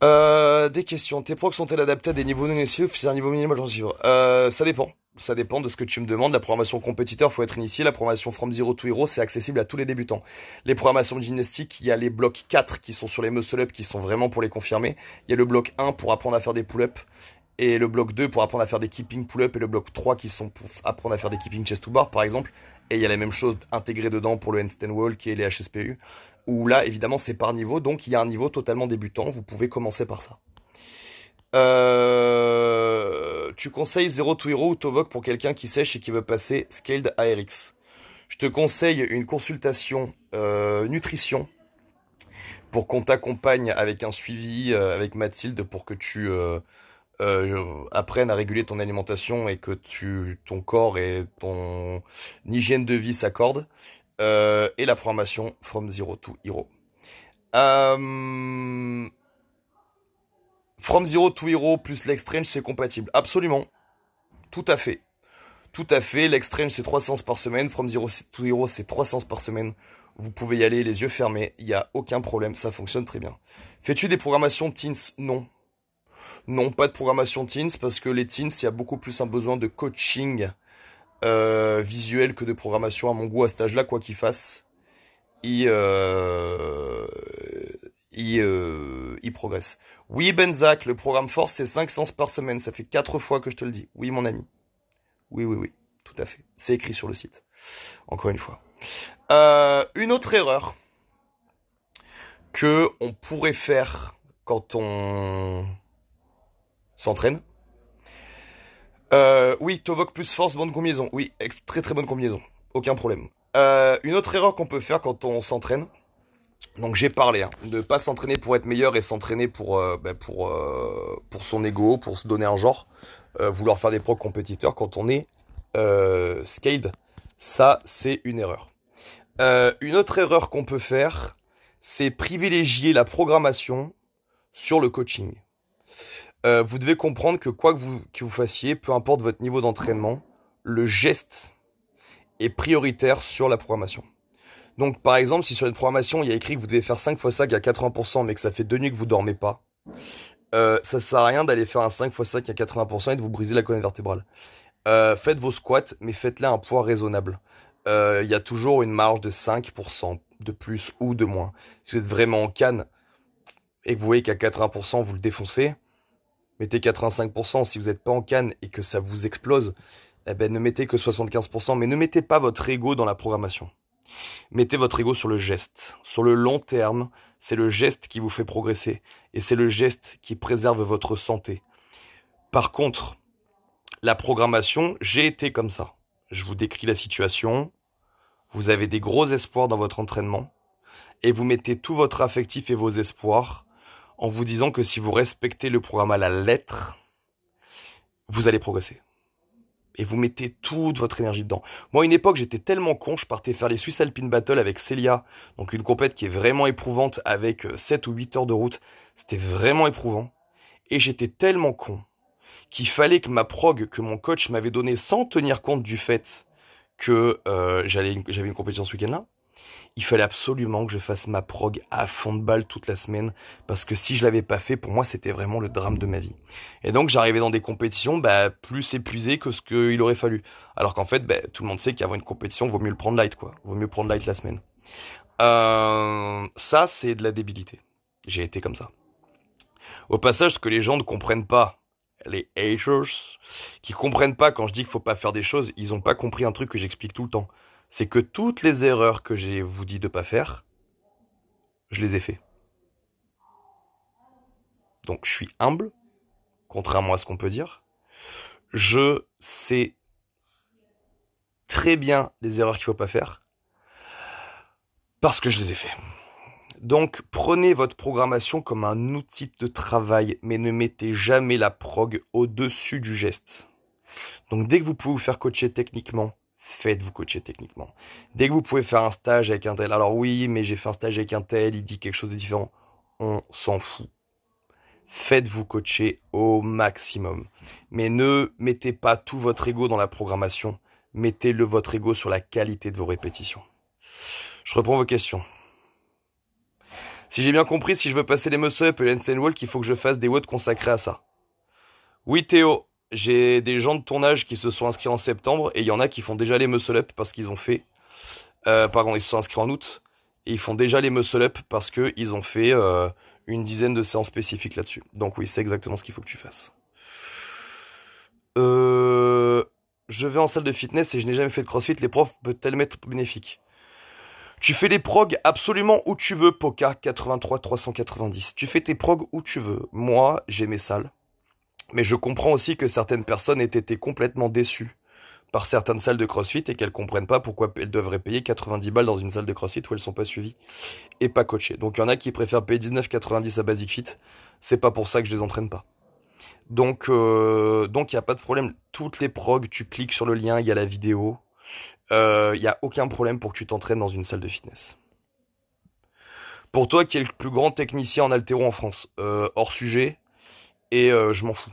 Euh, des questions. Tes procs sont-elles adaptées à des niveaux non initiés C'est un niveau minimal euh, Ça dépend. Ça dépend de ce que tu me demandes. La programmation compétiteur, faut être initié. La programmation From Zero to Hero, c'est accessible à tous les débutants. Les programmations gymnastiques, il y a les blocs 4 qui sont sur les muscle-up, qui sont vraiment pour les confirmer. Il y a le bloc 1 pour apprendre à faire des pull-ups et le bloc 2 pour apprendre à faire des keeping pull-up et le bloc 3 qui sont pour apprendre à faire des keeping chest to bar par exemple. Et il y a la même chose intégrée dedans pour le handstand wall qui est les HSPU où là, évidemment, c'est par niveau, donc il y a un niveau totalement débutant, vous pouvez commencer par ça. Euh, tu conseilles Zero to Hero ou Tovok pour quelqu'un qui sèche et qui veut passer Scaled à Je te conseille une consultation euh, nutrition pour qu'on t'accompagne avec un suivi euh, avec Mathilde pour que tu apprennes à réguler ton alimentation et que tu, ton corps et ton hygiène de vie s'accordent. Euh, et la programmation From Zero to Hero. Euh, From Zero to Hero plus l'extrange, c'est compatible. Absolument. Tout à fait. Tout à fait. L'extrange, c'est 3 séances par semaine. From Zero to Hero, c'est 3 séances par semaine. Vous pouvez y aller les yeux fermés. Il n'y a aucun problème. Ça fonctionne très bien. Fais-tu des programmations teens Non. Non, pas de programmation teens parce que les teens, il y a beaucoup plus un besoin de coaching euh, visuel que de programmation à mon goût à cet âge-là, quoi qu'il fasse, il, euh, il, euh, progresse. Oui, Benzac, le programme Force, c'est 5 séances par semaine. Ça fait quatre fois que je te le dis. Oui, mon ami. Oui, oui, oui. Tout à fait. C'est écrit sur le site. Encore une fois. Euh, une autre erreur que on pourrait faire quand on s'entraîne, euh, oui, Tovok plus force, bonne combinaison. Oui, très très bonne combinaison. Aucun problème. Euh, une autre erreur qu'on peut faire quand on s'entraîne, donc j'ai parlé, hein. de ne pas s'entraîner pour être meilleur et s'entraîner pour, euh, ben, pour, pour son ego, pour se donner un genre, vouloir faire des pros compétiteurs quand on est scaled. Ça, c'est une erreur. une autre erreur qu'on peut faire, c'est privilégier la programmation sur le coaching. Euh, vous devez comprendre que quoi que vous, vous fassiez, peu importe votre niveau d'entraînement, le geste est prioritaire sur la programmation. Donc par exemple, si sur une programmation, il y a écrit que vous devez faire 5 fois 5 à 80%, mais que ça fait deux nuits que vous ne dormez pas, euh, ça sert à rien d'aller faire un 5 x 5 à 80% et de vous briser la colonne vertébrale. Euh, faites vos squats, mais faites-les à un poids raisonnable. Euh, il y a toujours une marge de 5% de plus ou de moins. Si vous êtes vraiment en canne et que vous voyez qu'à 80% vous le défoncez, mettez 85%, si vous n'êtes pas en canne et que ça vous explose, eh ben, ne mettez que 75%, mais ne mettez pas votre ego dans la programmation. Mettez votre ego sur le geste. Sur le long terme, c'est le geste qui vous fait progresser et c'est le geste qui préserve votre santé. Par contre, la programmation, j'ai été comme ça. Je vous décris la situation, vous avez des gros espoirs dans votre entraînement et vous mettez tout votre affectif et vos espoirs en vous disant que si vous respectez le programme à la lettre, vous allez progresser. Et vous mettez toute votre énergie dedans. Moi, une époque, j'étais tellement con, je partais faire les Swiss Alpine Battle avec Celia, donc une compète qui est vraiment éprouvante avec 7 euh, ou 8 heures de route. C'était vraiment éprouvant. Et j'étais tellement con qu'il fallait que ma prog que mon coach m'avait donné sans tenir compte du fait que euh, j'avais une compétition ce week-end-là, il fallait absolument que je fasse ma prog à fond de balle toute la semaine parce que si je l'avais pas fait, pour moi, c'était vraiment le drame de ma vie. Et donc, j'arrivais dans des compétitions bah, plus épuisé que ce qu'il aurait fallu. Alors qu'en fait, bah, tout le monde sait qu'avant une compétition, vaut mieux le prendre light, quoi. Vaut mieux prendre light la semaine. Euh, ça, c'est de la débilité. J'ai été comme ça. Au passage, ce que les gens ne comprennent pas, les haters, qui comprennent pas quand je dis qu'il faut pas faire des choses, ils ont pas compris un truc que j'explique tout le temps c'est que toutes les erreurs que j'ai vous dit de pas faire, je les ai fait. Donc je suis humble, contrairement à ce qu'on peut dire. Je sais très bien les erreurs qu'il ne faut pas faire parce que je les ai fait. Donc prenez votre programmation comme un outil de travail, mais ne mettez jamais la prog au-dessus du geste. Donc dès que vous pouvez vous faire coacher techniquement, faites-vous coacher techniquement. Dès que vous pouvez faire un stage avec un tel, alors oui, mais j'ai fait un stage avec un tel, il dit quelque chose de différent, on s'en fout. Faites-vous coacher au maximum. Mais ne mettez pas tout votre ego dans la programmation, mettez-le votre ego sur la qualité de vos répétitions. Je reprends vos questions. Si j'ai bien compris, si je veux passer les muscle et les handstand il faut que je fasse des watts consacrés à ça. Oui Théo, j'ai des gens de tournage qui se sont inscrits en septembre et il y en a qui font déjà les muscle up parce qu'ils ont fait. Euh, pardon, ils se sont inscrits en août et ils font déjà les muscle up parce qu'ils ont fait euh, une dizaine de séances spécifiques là-dessus. Donc oui, c'est exactement ce qu'il faut que tu fasses. Euh, je vais en salle de fitness et je n'ai jamais fait de crossfit. Les profs peuvent-elles m'être bénéfiques tu fais les progs absolument où tu veux, poka 83 390. Tu fais tes progs où tu veux. Moi, j'ai mes salles. Mais je comprends aussi que certaines personnes aient été complètement déçues par certaines salles de crossfit et qu'elles comprennent pas pourquoi elles devraient payer 90 balles dans une salle de crossfit où elles ne sont pas suivies et pas coachées. Donc il y en a qui préfèrent payer 19,90 à Basic Fit, c'est pas pour ça que je les entraîne pas. Donc euh, donc il n'y a pas de problème, toutes les prog, tu cliques sur le lien, il y a la vidéo. Euh, il n'y a aucun problème pour que tu t'entraînes dans une salle de fitness. Pour toi, qui est le plus grand technicien en altéro en France euh, Hors sujet, et je m'en fous.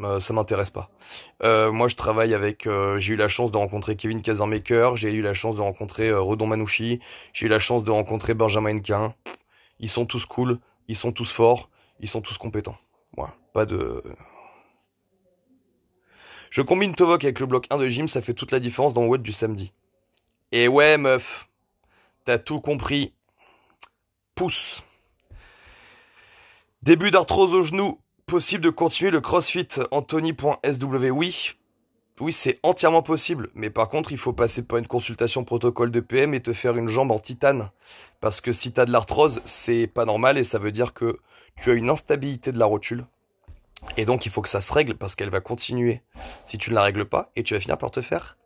Euh, ça m'intéresse pas. Euh, moi, je travaille avec. Euh, j'ai eu la chance de rencontrer Kevin Kazanmaker, j'ai eu la chance de rencontrer Rodon Redon Manouchi, j'ai eu la chance de rencontrer Benjamin Cain. Ils sont tous cool, ils sont tous forts, ils sont tous compétents. Moi, pas de. Je combine Tovok avec le bloc 1 de gym, ça fait toute la différence dans le du samedi. Et ouais, meuf, t'as tout compris. Pousse. Début d'arthrose au genou, possible de continuer le crossfit Anthony.sw Oui, oui, c'est entièrement possible, mais par contre, il faut passer par une consultation protocole de PM et te faire une jambe en titane. Parce que si t'as de l'arthrose, c'est pas normal et ça veut dire que tu as une instabilité de la rotule. Et donc, il faut que ça se règle parce qu'elle va continuer si tu ne la règles pas et tu vas finir par te faire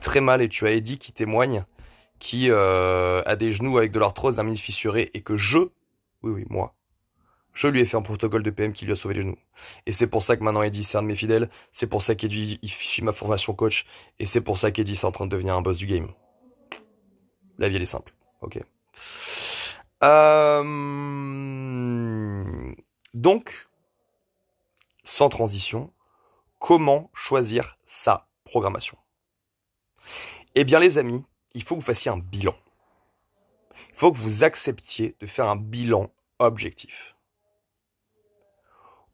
très mal. Et tu as Eddie qui témoigne, qui euh, a des genoux avec de l'arthrose, d'un fissuré et que je, oui, oui, moi, je lui ai fait un protocole de PM qui lui a sauvé les genoux. Et c'est pour ça que maintenant Eddie, c'est un de mes fidèles. C'est pour ça qu'Eddie, il suit ma formation coach. Et c'est pour ça qu'Eddie, c'est en train de devenir un boss du game. La vie, elle est simple. Ok. Euh, donc, sans transition, comment choisir sa programmation Eh bien, les amis, il faut que vous fassiez un bilan. Il faut que vous acceptiez de faire un bilan objectif.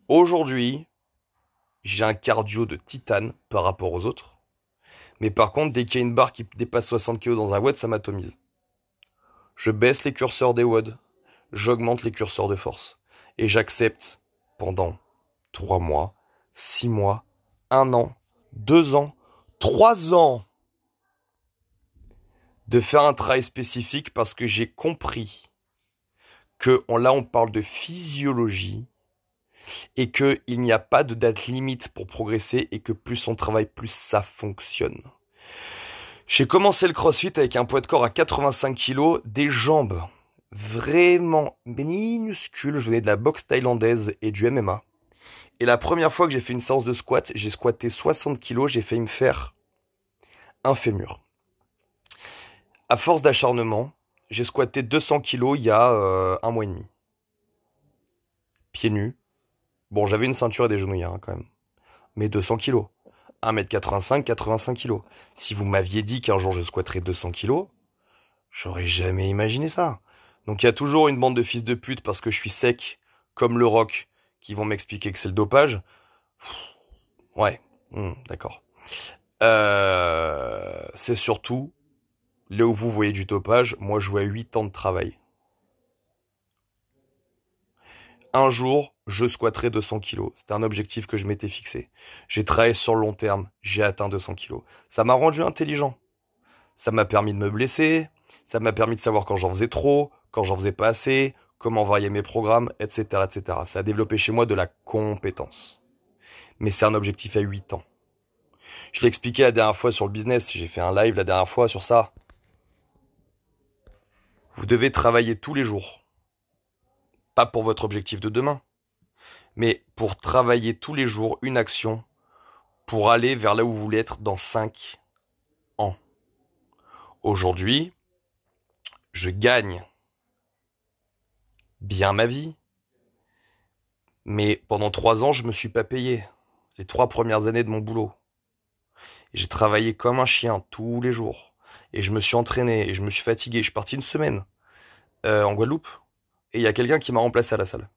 Aujourd'hui, j'ai un cardio de titane par rapport aux autres. Mais par contre, dès qu'il y a une barre qui dépasse 60 kg dans un WOD, ça m'atomise. Je baisse les curseurs des WOD, j'augmente les curseurs de force. Et j'accepte pendant 3 mois, 6 mois, 1 an, 2 ans, 3 ans de faire un travail spécifique parce que j'ai compris que là on parle de physiologie et qu'il n'y a pas de date limite pour progresser et que plus on travaille, plus ça fonctionne. J'ai commencé le crossfit avec un poids de corps à 85 kg, des jambes vraiment minuscules, je venais de la boxe thaïlandaise et du MMA. Et la première fois que j'ai fait une séance de squat, j'ai squatté 60 kg, j'ai failli me faire un fémur. À force d'acharnement, j'ai squatté 200 kg il y a euh, un mois et demi. Pieds nus, Bon, j'avais une ceinture et des genouillères hein, quand même. Mais 200 kilos. 1m85, 85 kilos. Si vous m'aviez dit qu'un jour je squatterais 200 kilos, j'aurais jamais imaginé ça. Donc il y a toujours une bande de fils de pute parce que je suis sec, comme le rock, qui vont m'expliquer que c'est le dopage. Ouais, hmm, d'accord. Euh, c'est surtout là où vous voyez du dopage. Moi, je vois 8 ans de travail. un jour, je squatterai 200 kilos. C'était un objectif que je m'étais fixé. J'ai travaillé sur le long terme, j'ai atteint 200 kilos. Ça m'a rendu intelligent. Ça m'a permis de me blesser, ça m'a permis de savoir quand j'en faisais trop, quand j'en faisais pas assez, comment varier mes programmes, etc., etc. Ça a développé chez moi de la compétence. Mais c'est un objectif à 8 ans. Je l'ai expliqué la dernière fois sur le business, j'ai fait un live la dernière fois sur ça. Vous devez travailler tous les jours pas pour votre objectif de demain, mais pour travailler tous les jours une action pour aller vers là où vous voulez être dans 5 ans. Aujourd'hui, je gagne bien ma vie, mais pendant 3 ans, je ne me suis pas payé, les 3 premières années de mon boulot. J'ai travaillé comme un chien tous les jours, et je me suis entraîné, et je me suis fatigué, je suis parti une semaine euh, en Guadeloupe et il y a quelqu'un qui m'a remplacé à la salle.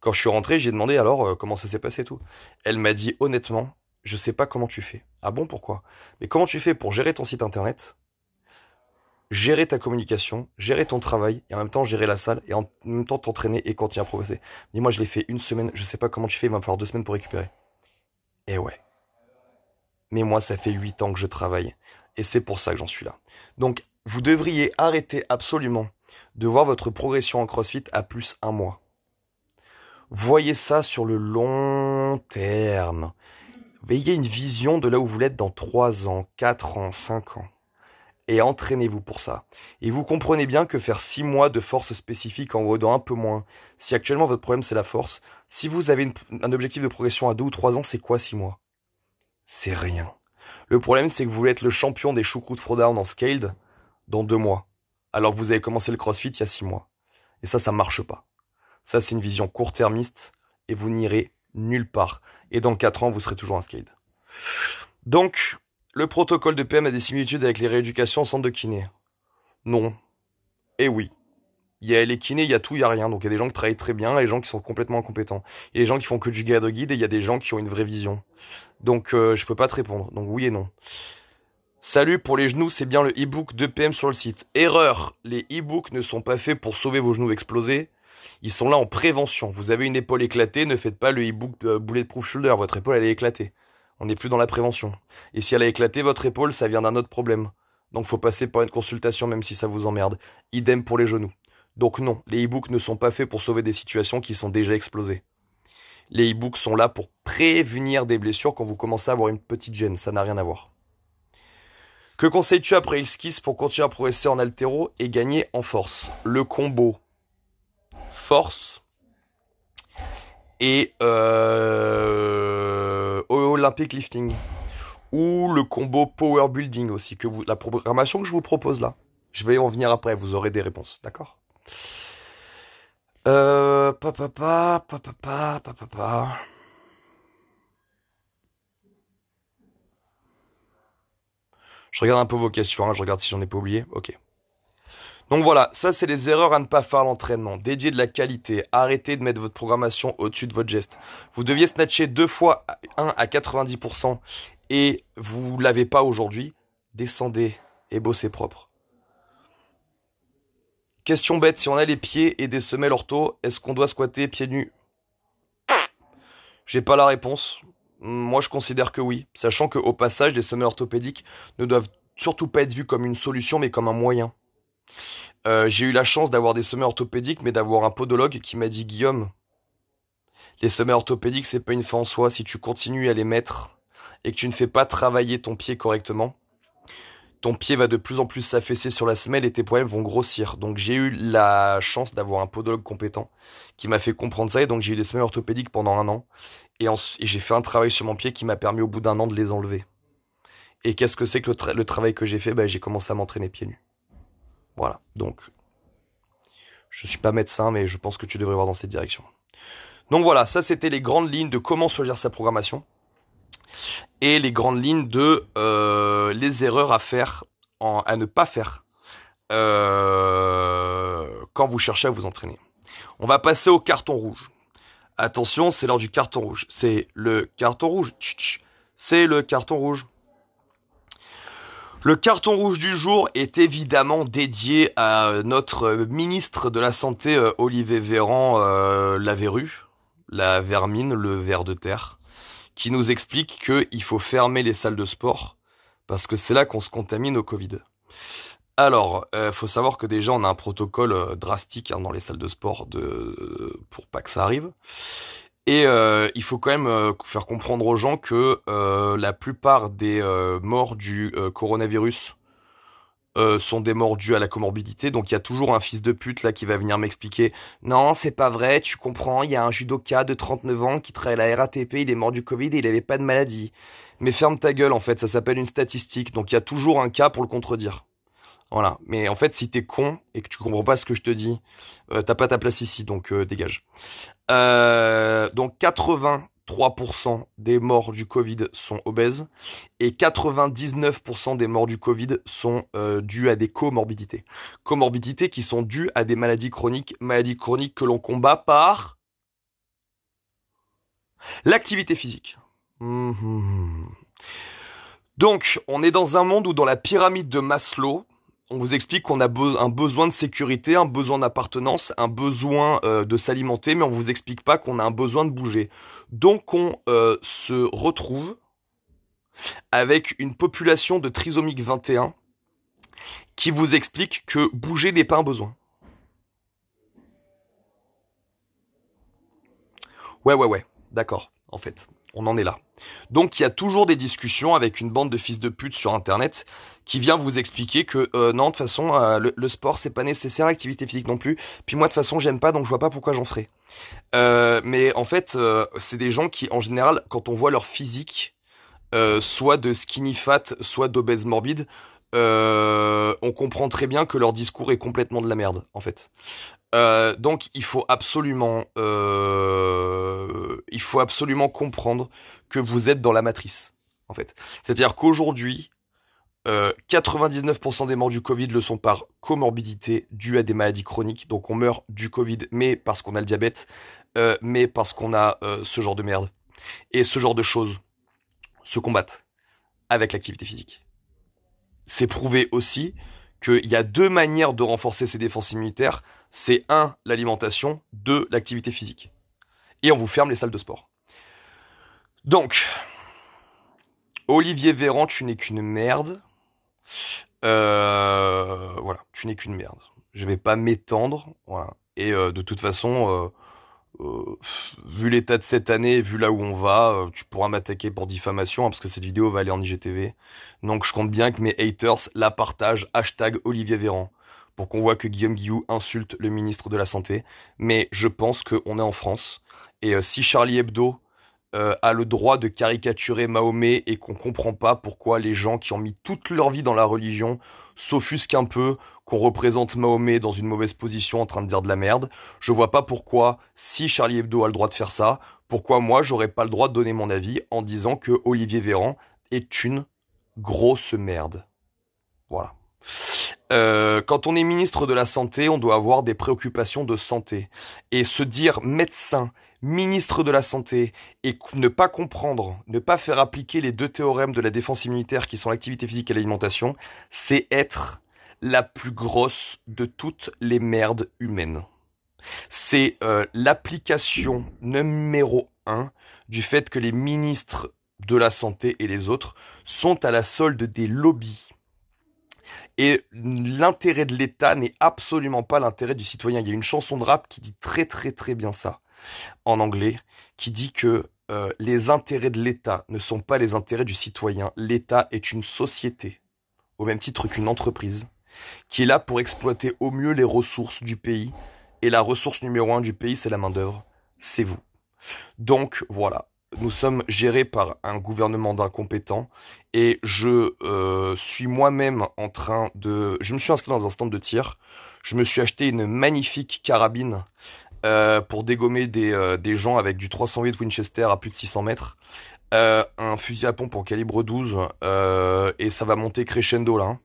Quand je suis rentré, j'ai demandé alors euh, comment ça s'est passé et tout. Elle m'a dit honnêtement, je sais pas comment tu fais. Ah bon, pourquoi Mais comment tu fais pour gérer ton site internet, gérer ta communication, gérer ton travail et en même temps gérer la salle et en même temps t'entraîner et continuer à progresser Dis moi, je l'ai fait une semaine, je sais pas comment tu fais, il va me falloir deux semaines pour récupérer. Et ouais. Mais moi, ça fait huit ans que je travaille et c'est pour ça que j'en suis là. Donc, vous devriez arrêter absolument de voir votre progression en CrossFit à plus un mois. Voyez ça sur le long terme. Veillez une vision de là où vous l'êtes dans 3 ans, 4 ans, 5 ans. Et entraînez-vous pour ça. Et vous comprenez bien que faire 6 mois de force spécifique en rodant un peu moins, si actuellement votre problème c'est la force, si vous avez un objectif de progression à 2 ou 3 ans, c'est quoi 6 mois C'est rien. Le problème c'est que vous voulez être le champion des choucroutes down en scaled dans 2 mois alors vous avez commencé le CrossFit il y a six mois. Et ça, ça marche pas. Ça, c'est une vision court-termiste et vous n'irez nulle part. Et dans quatre ans, vous serez toujours un skate. Donc, le protocole de PM a des similitudes avec les rééducations en centre de kiné. Non. Et eh oui. Il y a les kinés, il y a tout, il y a rien. Donc il y a des gens qui travaillent très bien, il y a des gens qui sont complètement incompétents. Il y a des gens qui font que du guide guide et il y a des gens qui ont une vraie vision. Donc euh, je peux pas te répondre. Donc oui et non. Salut, pour les genoux, c'est bien le e-book 2PM sur le site. Erreur, les e-books ne sont pas faits pour sauver vos genoux explosés. Ils sont là en prévention. Vous avez une épaule éclatée, ne faites pas le e-book euh, de Bulletproof Shoulder. Votre épaule, elle est éclatée. On n'est plus dans la prévention. Et si elle a éclaté, votre épaule, ça vient d'un autre problème. Donc faut passer par une consultation même si ça vous emmerde. Idem pour les genoux. Donc non, les e-books ne sont pas faits pour sauver des situations qui sont déjà explosées. Les e-books sont là pour prévenir des blessures quand vous commencez à avoir une petite gêne. Ça n'a rien à voir. Que conseilles-tu après x pour continuer à progresser en altéro et gagner en force Le combo force et euh, Olympic lifting ou le combo power building aussi que la programmation que je vous propose là. Je vais en venir après, vous aurez des réponses, d'accord euh, papa, papa, papa, papa. Je regarde un peu vos questions, hein, je regarde si j'en ai pas oublié. Ok. Donc voilà, ça c'est les erreurs à ne pas faire l'entraînement. Dédiez de la qualité, arrêtez de mettre votre programmation au-dessus de votre geste. Vous deviez snatcher deux fois 1 à 90% et vous l'avez pas aujourd'hui. Descendez et bossez propre. Question bête, si on a les pieds et des semelles ortho, est-ce qu'on doit squatter pieds nus J'ai pas la réponse. Moi, je considère que oui, sachant que au passage, les sommets orthopédiques ne doivent surtout pas être vus comme une solution, mais comme un moyen. Euh, j'ai eu la chance d'avoir des sommets orthopédiques, mais d'avoir un podologue qui m'a dit Guillaume, les sommets orthopédiques, c'est pas une fin en soi. Si tu continues à les mettre et que tu ne fais pas travailler ton pied correctement, ton pied va de plus en plus s'affaisser sur la semelle et tes poignets vont grossir. Donc j'ai eu la chance d'avoir un podologue compétent qui m'a fait comprendre ça et donc j'ai eu des semelles orthopédiques pendant un an et, j'ai fait un travail sur mon pied qui m'a permis au bout d'un an de les enlever. Et qu'est-ce que c'est que le, travail que j'ai fait ben, J'ai commencé à m'entraîner pieds nus. Voilà, donc je ne suis pas médecin mais je pense que tu devrais voir dans cette direction. Donc voilà, ça c'était les grandes lignes de comment se gère sa programmation et les grandes lignes de euh, les erreurs à faire, à ne pas faire euh, quand vous cherchez à vous entraîner. On va passer au carton rouge. Attention, c'est l'heure du carton rouge. C'est le carton rouge. C'est le carton rouge. Le carton rouge du jour est évidemment dédié à notre ministre de la Santé, euh, Olivier Véran, la verrue, la vermine, le ver de terre qui nous explique qu'il faut fermer les salles de sport parce que c'est là qu'on se contamine au Covid. Alors, il euh, faut savoir que déjà, on a un protocole euh, drastique hein, dans les salles de sport de, pour pas que ça arrive. Et euh, il faut quand même faire comprendre aux gens que la plupart des morts du coronavirus euh, sont des morts dus à la comorbidité. Donc il y a toujours un fils de pute là qui va venir m'expliquer non, c'est pas vrai, tu comprends, il y a un judoka de 39 ans qui travaille à la RATP, il est mort du Covid et il n'avait pas de maladie. Mais ferme ta gueule en fait, ça s'appelle une statistique. Donc il y a toujours un cas pour le contredire. Voilà. Mais en fait, si t'es con et que tu comprends pas ce que je te dis, euh, t'as pas ta place ici, donc euh, dégage. donc 80 3% des morts du Covid sont obèses et 99% des morts du Covid sont euh, dues à des comorbidités. Comorbidités qui sont dues à des maladies chroniques, maladies chroniques que l'on combat par l'activité physique. Mmh, mmh, mmh. Donc, on est dans un monde où dans la pyramide de Maslow, on vous explique qu'on a un besoin de sécurité, un besoin d'appartenance, un besoin euh, de s'alimenter, mais on vous explique pas qu'on a un besoin de bouger. Donc on euh, se retrouve avec une population de trisomique 21 qui vous explique que bouger n'est pas un besoin. Ouais, ouais, ouais, d'accord, en fait. On en est là. Donc il y a toujours des discussions avec une bande de fils de pute sur internet qui vient vous expliquer que euh, non, de toute façon, euh, le, sport c'est pas nécessaire, l'activité physique non plus. Puis moi de toute façon, j'aime pas donc je vois pas pourquoi j'en ferai. Euh, mais en fait, c'est des gens qui en général, quand on voit leur physique, soit de skinny fat, soit d'obèse morbide, on comprend très bien que leur discours est complètement de la merde en fait. Euh, donc il faut absolument, euh, il faut absolument comprendre que vous êtes dans la matrice, en fait. C'est-à-dire qu'aujourd'hui, 99% euh, des morts du Covid le sont par comorbidité due à des maladies chroniques. Donc on meurt du Covid, mais parce qu'on a le diabète, mais parce qu'on a ce genre de merde. Et ce genre de choses se combattent avec l'activité physique. C'est prouvé aussi qu'il y a deux manières de renforcer ses défenses immunitaires c'est 1. l'alimentation, 2. l'activité physique. Et on vous ferme les salles de sport. Donc, Olivier Véran, tu n'es qu'une merde. Euh, voilà, tu n'es qu'une merde. Je vais pas m'étendre. Voilà. Et euh, de toute façon, euh, vu l'état de cette année, vu là où on va, tu pourras m'attaquer pour diffamation, hein, parce que cette vidéo va aller en IGTV. Donc je compte bien que mes haters la partagent. Hashtag Olivier Véran pour qu'on voit que Guillaume Guillou insulte le ministre de la Santé, mais je pense qu'on est en France. Et euh, si Charlie Hebdo euh, a le droit de caricaturer Mahomet et qu'on ne comprend pas pourquoi les gens qui ont mis toute leur vie dans la religion s'offusquent un peu qu'on représente Mahomet dans une mauvaise position en train de dire de la merde, je vois pas pourquoi, si Charlie Hebdo a le droit de faire ça, pourquoi moi j'aurais pas le droit de donner mon avis en disant que Olivier Véran est une grosse merde. Voilà. Euh, quand on est ministre de la Santé, on doit avoir des préoccupations de santé. Et se dire médecin, ministre de la Santé, et ne pas comprendre, ne pas faire appliquer les deux théorèmes de la défense immunitaire qui sont l'activité physique et l'alimentation, c'est être la plus grosse de toutes les merdes humaines. C'est euh, l'application numéro un du fait que les ministres de la Santé et les autres sont à la solde des lobbies et l'intérêt de l'État n'est absolument pas l'intérêt du citoyen. Il y a une chanson de rap qui dit très très très bien ça en anglais, qui dit que euh, les intérêts de l'État ne sont pas les intérêts du citoyen. L'État est une société, au même titre qu'une entreprise, qui est là pour exploiter au mieux les ressources du pays. Et la ressource numéro un du pays, c'est la main-d'œuvre. C'est vous. Donc voilà, nous sommes gérés par un gouvernement d'incompétents et je euh, suis moi-même en train de... Je me suis inscrit dans un stand de tir, je me suis acheté une magnifique carabine euh, pour dégommer euh, des, gens avec du 308 Winchester à plus de 600 mètres, un fusil à pompe en calibre 12 et ça va monter crescendo là.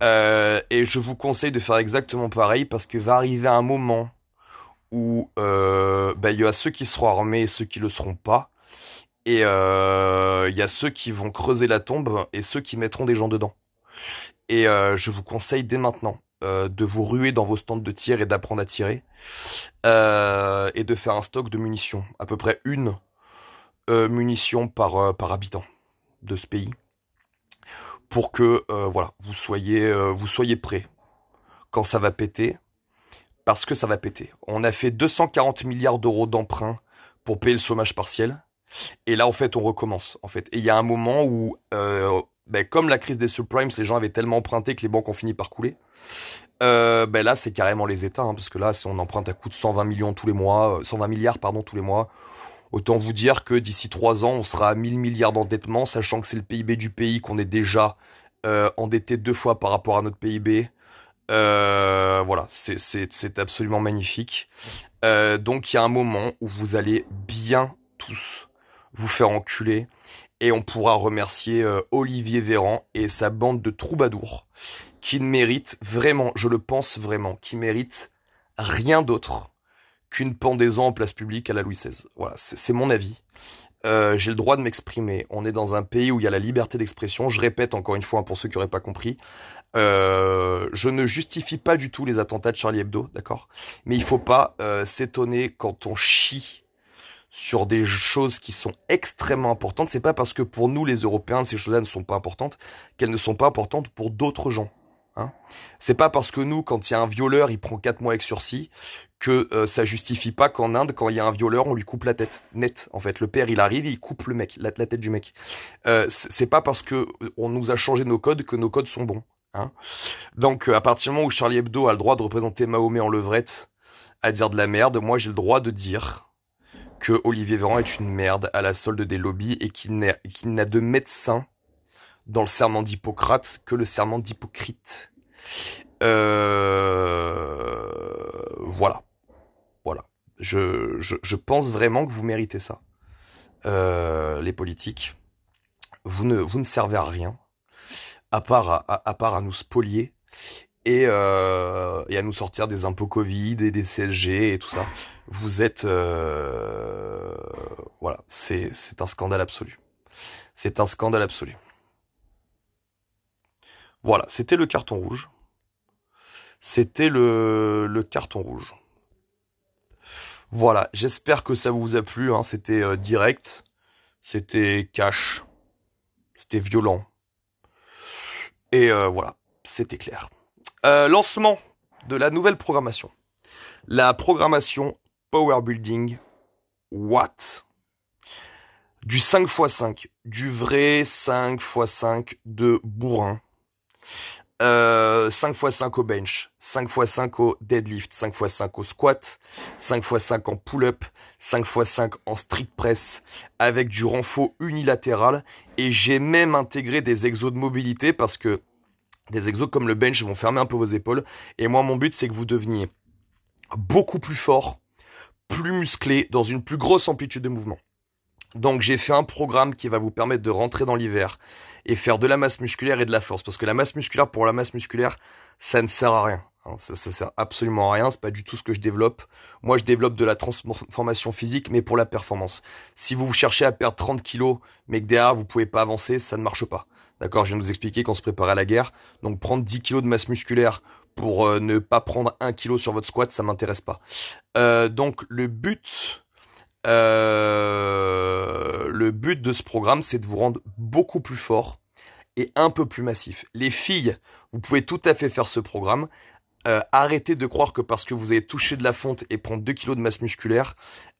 Hein. et je vous conseille de faire exactement pareil parce que va arriver un moment où bah, il y a ceux qui seront armés et ceux qui ne le seront pas. Et il euh, y a ceux qui vont creuser la tombe et ceux qui mettront des gens dedans. Et euh, je vous conseille dès maintenant euh, de vous ruer dans vos stands de tir et d'apprendre à tirer. et de faire un stock de munitions. À peu près une munition par, par habitant de ce pays. Pour que voilà, vous, soyez, vous soyez prêts quand ça va péter. Parce que ça va péter. On a fait 240 milliards d'euros d'emprunt pour payer le chômage partiel et là, en fait, on recommence. En fait, et il y a un moment où, euh, ben, comme la crise des subprimes, les gens avaient tellement emprunté que les banques ont fini par couler. Euh, ben là, c'est carrément les États, hein, parce que là, si on emprunte à coût de 120 millions tous les mois, 120 euh, milliards pardon tous les mois, autant vous dire que d'ici trois ans, on sera à 1000 milliards d'endettement, sachant que c'est le PIB du pays qu'on est déjà endetté deux fois par rapport à notre PIB. voilà, c'est absolument magnifique. donc il y a un moment où vous allez bien tous vous faire enculer. Et on pourra remercier euh, Olivier Véran et sa bande de troubadours, qui ne méritent vraiment, je le pense vraiment, qui méritent rien d'autre qu'une pendaison en place publique à la Louis XVI. Voilà, c'est mon avis. Euh, j'ai le droit de m'exprimer. On est dans un pays où il y a la liberté d'expression. Je répète encore une fois, pour ceux qui n'auraient pas compris, euh, je ne justifie pas du tout les attentats de Charlie Hebdo, d'accord Mais il ne faut pas s'étonner quand on chie sur des choses qui sont extrêmement importantes. C'est pas parce que pour nous les Européens ces choses-là ne sont pas importantes qu'elles ne sont pas importantes pour d'autres gens. Hein c'est pas parce que nous, quand il y a un violeur, il prend 4 mois avec sursis, que euh, ça justifie pas qu'en Inde, quand il y a un violeur, on lui coupe la tête. Net, en fait. Le père, il arrive, il coupe le mec, la, tête du mec. Euh, c'est pas parce que on nous a changé nos codes que nos codes sont bons. Hein. Donc, euh, à partir du moment où Charlie Hebdo a le droit de représenter Mahomet en levrette, à dire de la merde, moi j'ai le droit de dire que Olivier Véran est une merde à la solde des lobbies et qu'il n'a de médecin dans le serment d'Hippocrate que le serment d'hypocrite. Euh, voilà. Voilà. Je, pense vraiment que vous méritez ça. Euh, les politiques, vous ne, servez à rien, à part à, nous spolier et, euh, et à nous sortir des impôts Covid et des CSG et tout ça vous êtes... Euh, voilà, c'est un scandale absolu. C'est un scandale absolu. Voilà, c'était le carton rouge. C'était le, le, carton rouge. Voilà, j'espère que ça vous a plu. Hein. C'était euh, direct, c'était cash, c'était violent. Et euh, voilà, c'était clair. lancement de la nouvelle programmation. La programmation power building. What? Du 5x5, du vrai 5x5 de bourrin. 5x5 euh, au bench, 5x5 au deadlift, 5x5 au squat, 5x5 en pull-up, 5x5 en street press, avec du renfort unilatéral. Et j'ai même intégré des exos de mobilité parce que des exos comme le bench vont fermer un peu vos épaules. Et moi, mon but, c'est que vous deveniez beaucoup plus fort plus musclé, dans une plus grosse amplitude de mouvement. Donc j'ai fait un programme qui va vous permettre de rentrer dans l'hiver et faire de la masse musculaire et de la force. Parce que la masse musculaire, pour la masse musculaire, ça ne sert à rien. Hein, ça, ne sert absolument à rien, c'est pas du tout ce que je développe. Moi, je développe de la transformation physique, mais pour la performance. Si vous cherchez à perdre 30 kilos, mais que derrière vous pouvez pas avancer, ça ne marche pas. D'accord, je viens de vous expliquer qu'on se préparait à la guerre. Donc prendre 10 kilos de masse musculaire pour euh, ne pas prendre un kilo sur votre squat, ça m'intéresse pas. Euh, donc le but, euh, le but de ce programme, c'est de vous rendre beaucoup plus fort et un peu plus massif. Les filles, vous pouvez tout à fait faire ce programme. arrêtez de croire que parce que vous avez touché de la fonte et prendre 2 kg de masse musculaire,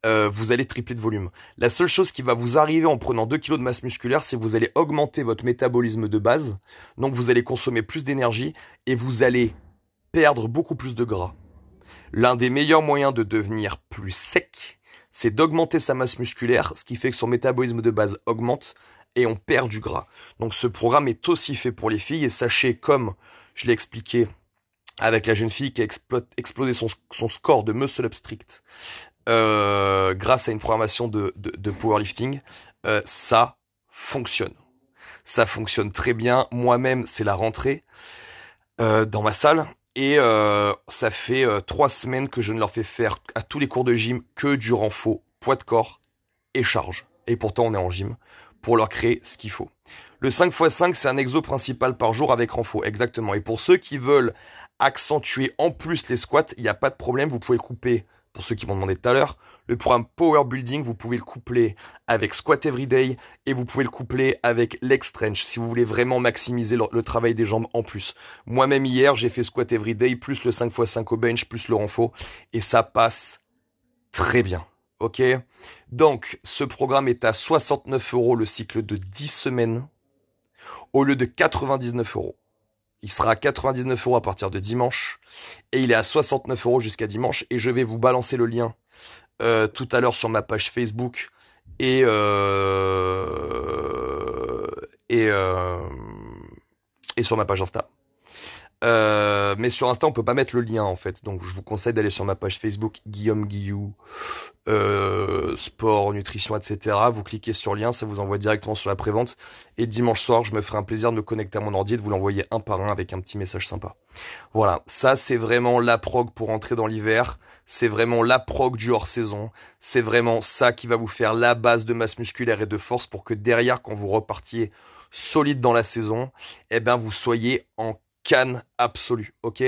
vous allez tripler de volume. La seule chose qui va vous arriver en prenant 2 kg de masse musculaire, c'est que vous allez augmenter votre métabolisme de base. Donc vous allez consommer plus d'énergie et vous allez perdre beaucoup plus de gras. L'un des meilleurs moyens de devenir plus sec, c'est d'augmenter sa masse musculaire, ce qui fait que son métabolisme de base augmente et on perd du gras. Donc ce programme est aussi fait pour les filles et sachez, comme je l'ai expliqué avec la jeune fille qui a explosé son, score de muscle up strict euh, grâce à une programmation de, powerlifting, euh, ça fonctionne. Ça fonctionne très bien. Moi-même, c'est la rentrée euh, dans ma salle et euh, ça fait 3 euh, trois semaines que je ne leur fais faire à tous les cours de gym que du renfort, poids de corps et charge. Et pourtant, on est en gym pour leur créer ce qu'il faut. Le 5x5, c'est un exo principal par jour avec renfo exactement. Et pour ceux qui veulent accentuer en plus les squats, il n'y a pas de problème. Vous pouvez couper, pour ceux qui m'ont demandé tout à l'heure, le programme Power Building, vous pouvez le coupler avec Squat Everyday et vous pouvez le coupler avec Leg si vous voulez vraiment maximiser le, travail des jambes en plus. Moi-même hier, j'ai fait Squat Everyday plus le 5x5 au bench plus le renfo et ça passe très bien. Ok Donc, ce programme est à 69 euros le cycle de 10 semaines au lieu de 99 euros. Il sera à 99 euros à partir de dimanche et il est à 69 euros jusqu'à dimanche. Et je vais vous balancer le lien euh, tout à l'heure sur ma page Facebook et euh, euh, et, sur ma page Insta. mais sur Insta, on ne peut pas mettre le lien en fait, donc je vous conseille d'aller sur ma page Facebook Guillaume Guillou sport, nutrition, etc. Vous cliquez sur le lien, ça vous envoie directement sur la prévente. Et dimanche soir, je me ferai un plaisir de me connecter à mon ordi et de vous l'envoyer un par un avec un petit message sympa. Voilà, ça c'est vraiment la prog pour entrer dans l'hiver. C'est vraiment la prog du hors-saison. C'est vraiment ça qui va vous faire la base de masse musculaire et de force pour que derrière, quand vous repartiez solide dans la saison, eh ben, vous soyez en canne absolue. Ok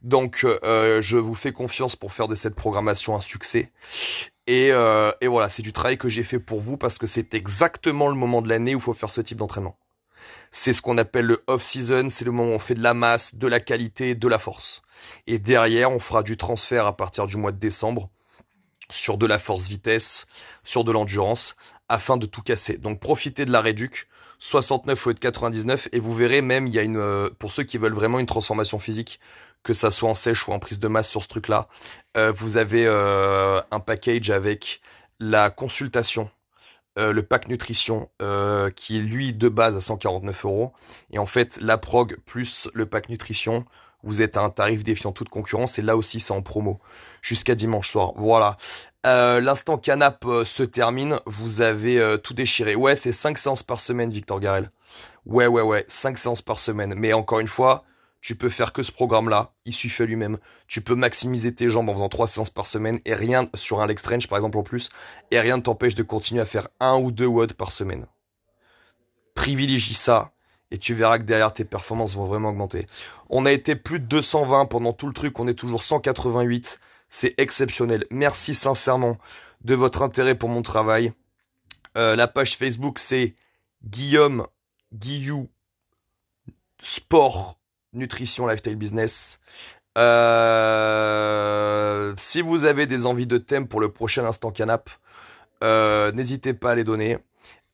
Donc, euh, je vous fais confiance pour faire de cette programmation un succès. Et, euh, et voilà, c'est du travail que j'ai fait pour vous parce que c'est exactement le moment de l'année où il faut faire ce type d'entraînement. C'est ce qu'on appelle le off-season, c'est le moment où on fait de la masse, de la qualité, de la force. Et derrière, on fera du transfert à partir du mois de décembre sur de la force vitesse, sur de l'endurance, afin de tout casser. Donc profitez de la réduc. 69 ou de 99 et vous verrez même il y a une euh, pour ceux qui veulent vraiment une transformation physique que ça soit en sèche ou en prise de masse sur ce truc là euh, vous avez euh, un package avec la consultation le pack nutrition qui est lui de base à 149 euros et en fait la prog plus le pack nutrition vous êtes à un tarif défiant toute concurrence et là aussi c'est en promo jusqu'à dimanche soir. Voilà. Euh, l'instant canap euh, se termine, vous avez euh, tout déchiré. Ouais, c'est 5 séances par semaine, Victor Garel. Ouais, ouais, ouais, 5 séances par semaine. Mais encore une fois, tu peux faire que ce programme-là, il suffit à lui-même. Tu peux maximiser tes jambes en faisant 3 séances par semaine et rien sur un leg strange par exemple en plus, et rien ne t'empêche de continuer à faire un ou deux WOD par semaine. Privilégie ça, et tu verras que derrière tes performances vont vraiment augmenter. On a été plus de 220 pendant tout le truc, on est toujours 188. C'est exceptionnel. Merci sincèrement de votre intérêt pour mon travail. Euh, la page Facebook, c'est Guillaume Guillou Sport Nutrition Lifestyle Business. Euh, si vous avez des envies de thèmes pour le prochain instant canap, euh, n'hésitez pas à les donner.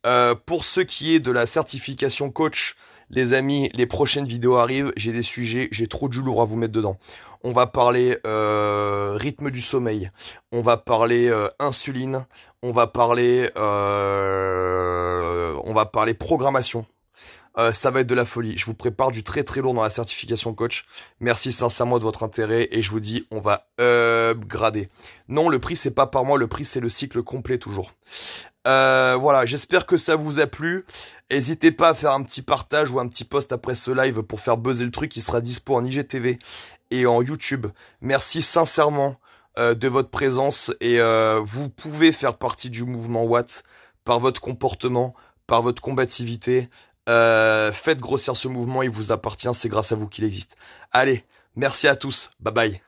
Euh, pour ce qui est de la certification coach, les amis, les prochaines vidéos arrivent, j'ai des sujets, j'ai trop du lourd à vous mettre dedans. On va parler euh, rythme du sommeil, on va parler euh, insuline, on va parler, on va parler programmation. ça va être de la folie. Je vous prépare du très très lourd dans la certification coach. Merci sincèrement de votre intérêt et je vous dis, on va upgrader. Non, le prix c'est pas par moi, le prix c'est le cycle complet toujours. Euh, voilà, j'espère que ça vous a plu. N'hésitez pas à faire un petit partage ou un petit post après ce live pour faire buzzer le truc. qui sera dispo en IGTV et en YouTube. Merci sincèrement euh, de votre présence et euh, vous pouvez faire partie du mouvement Watt par votre comportement, par votre combativité. faites grossir ce mouvement, il vous appartient, c'est grâce à vous qu'il existe. Allez, merci à tous, bye bye.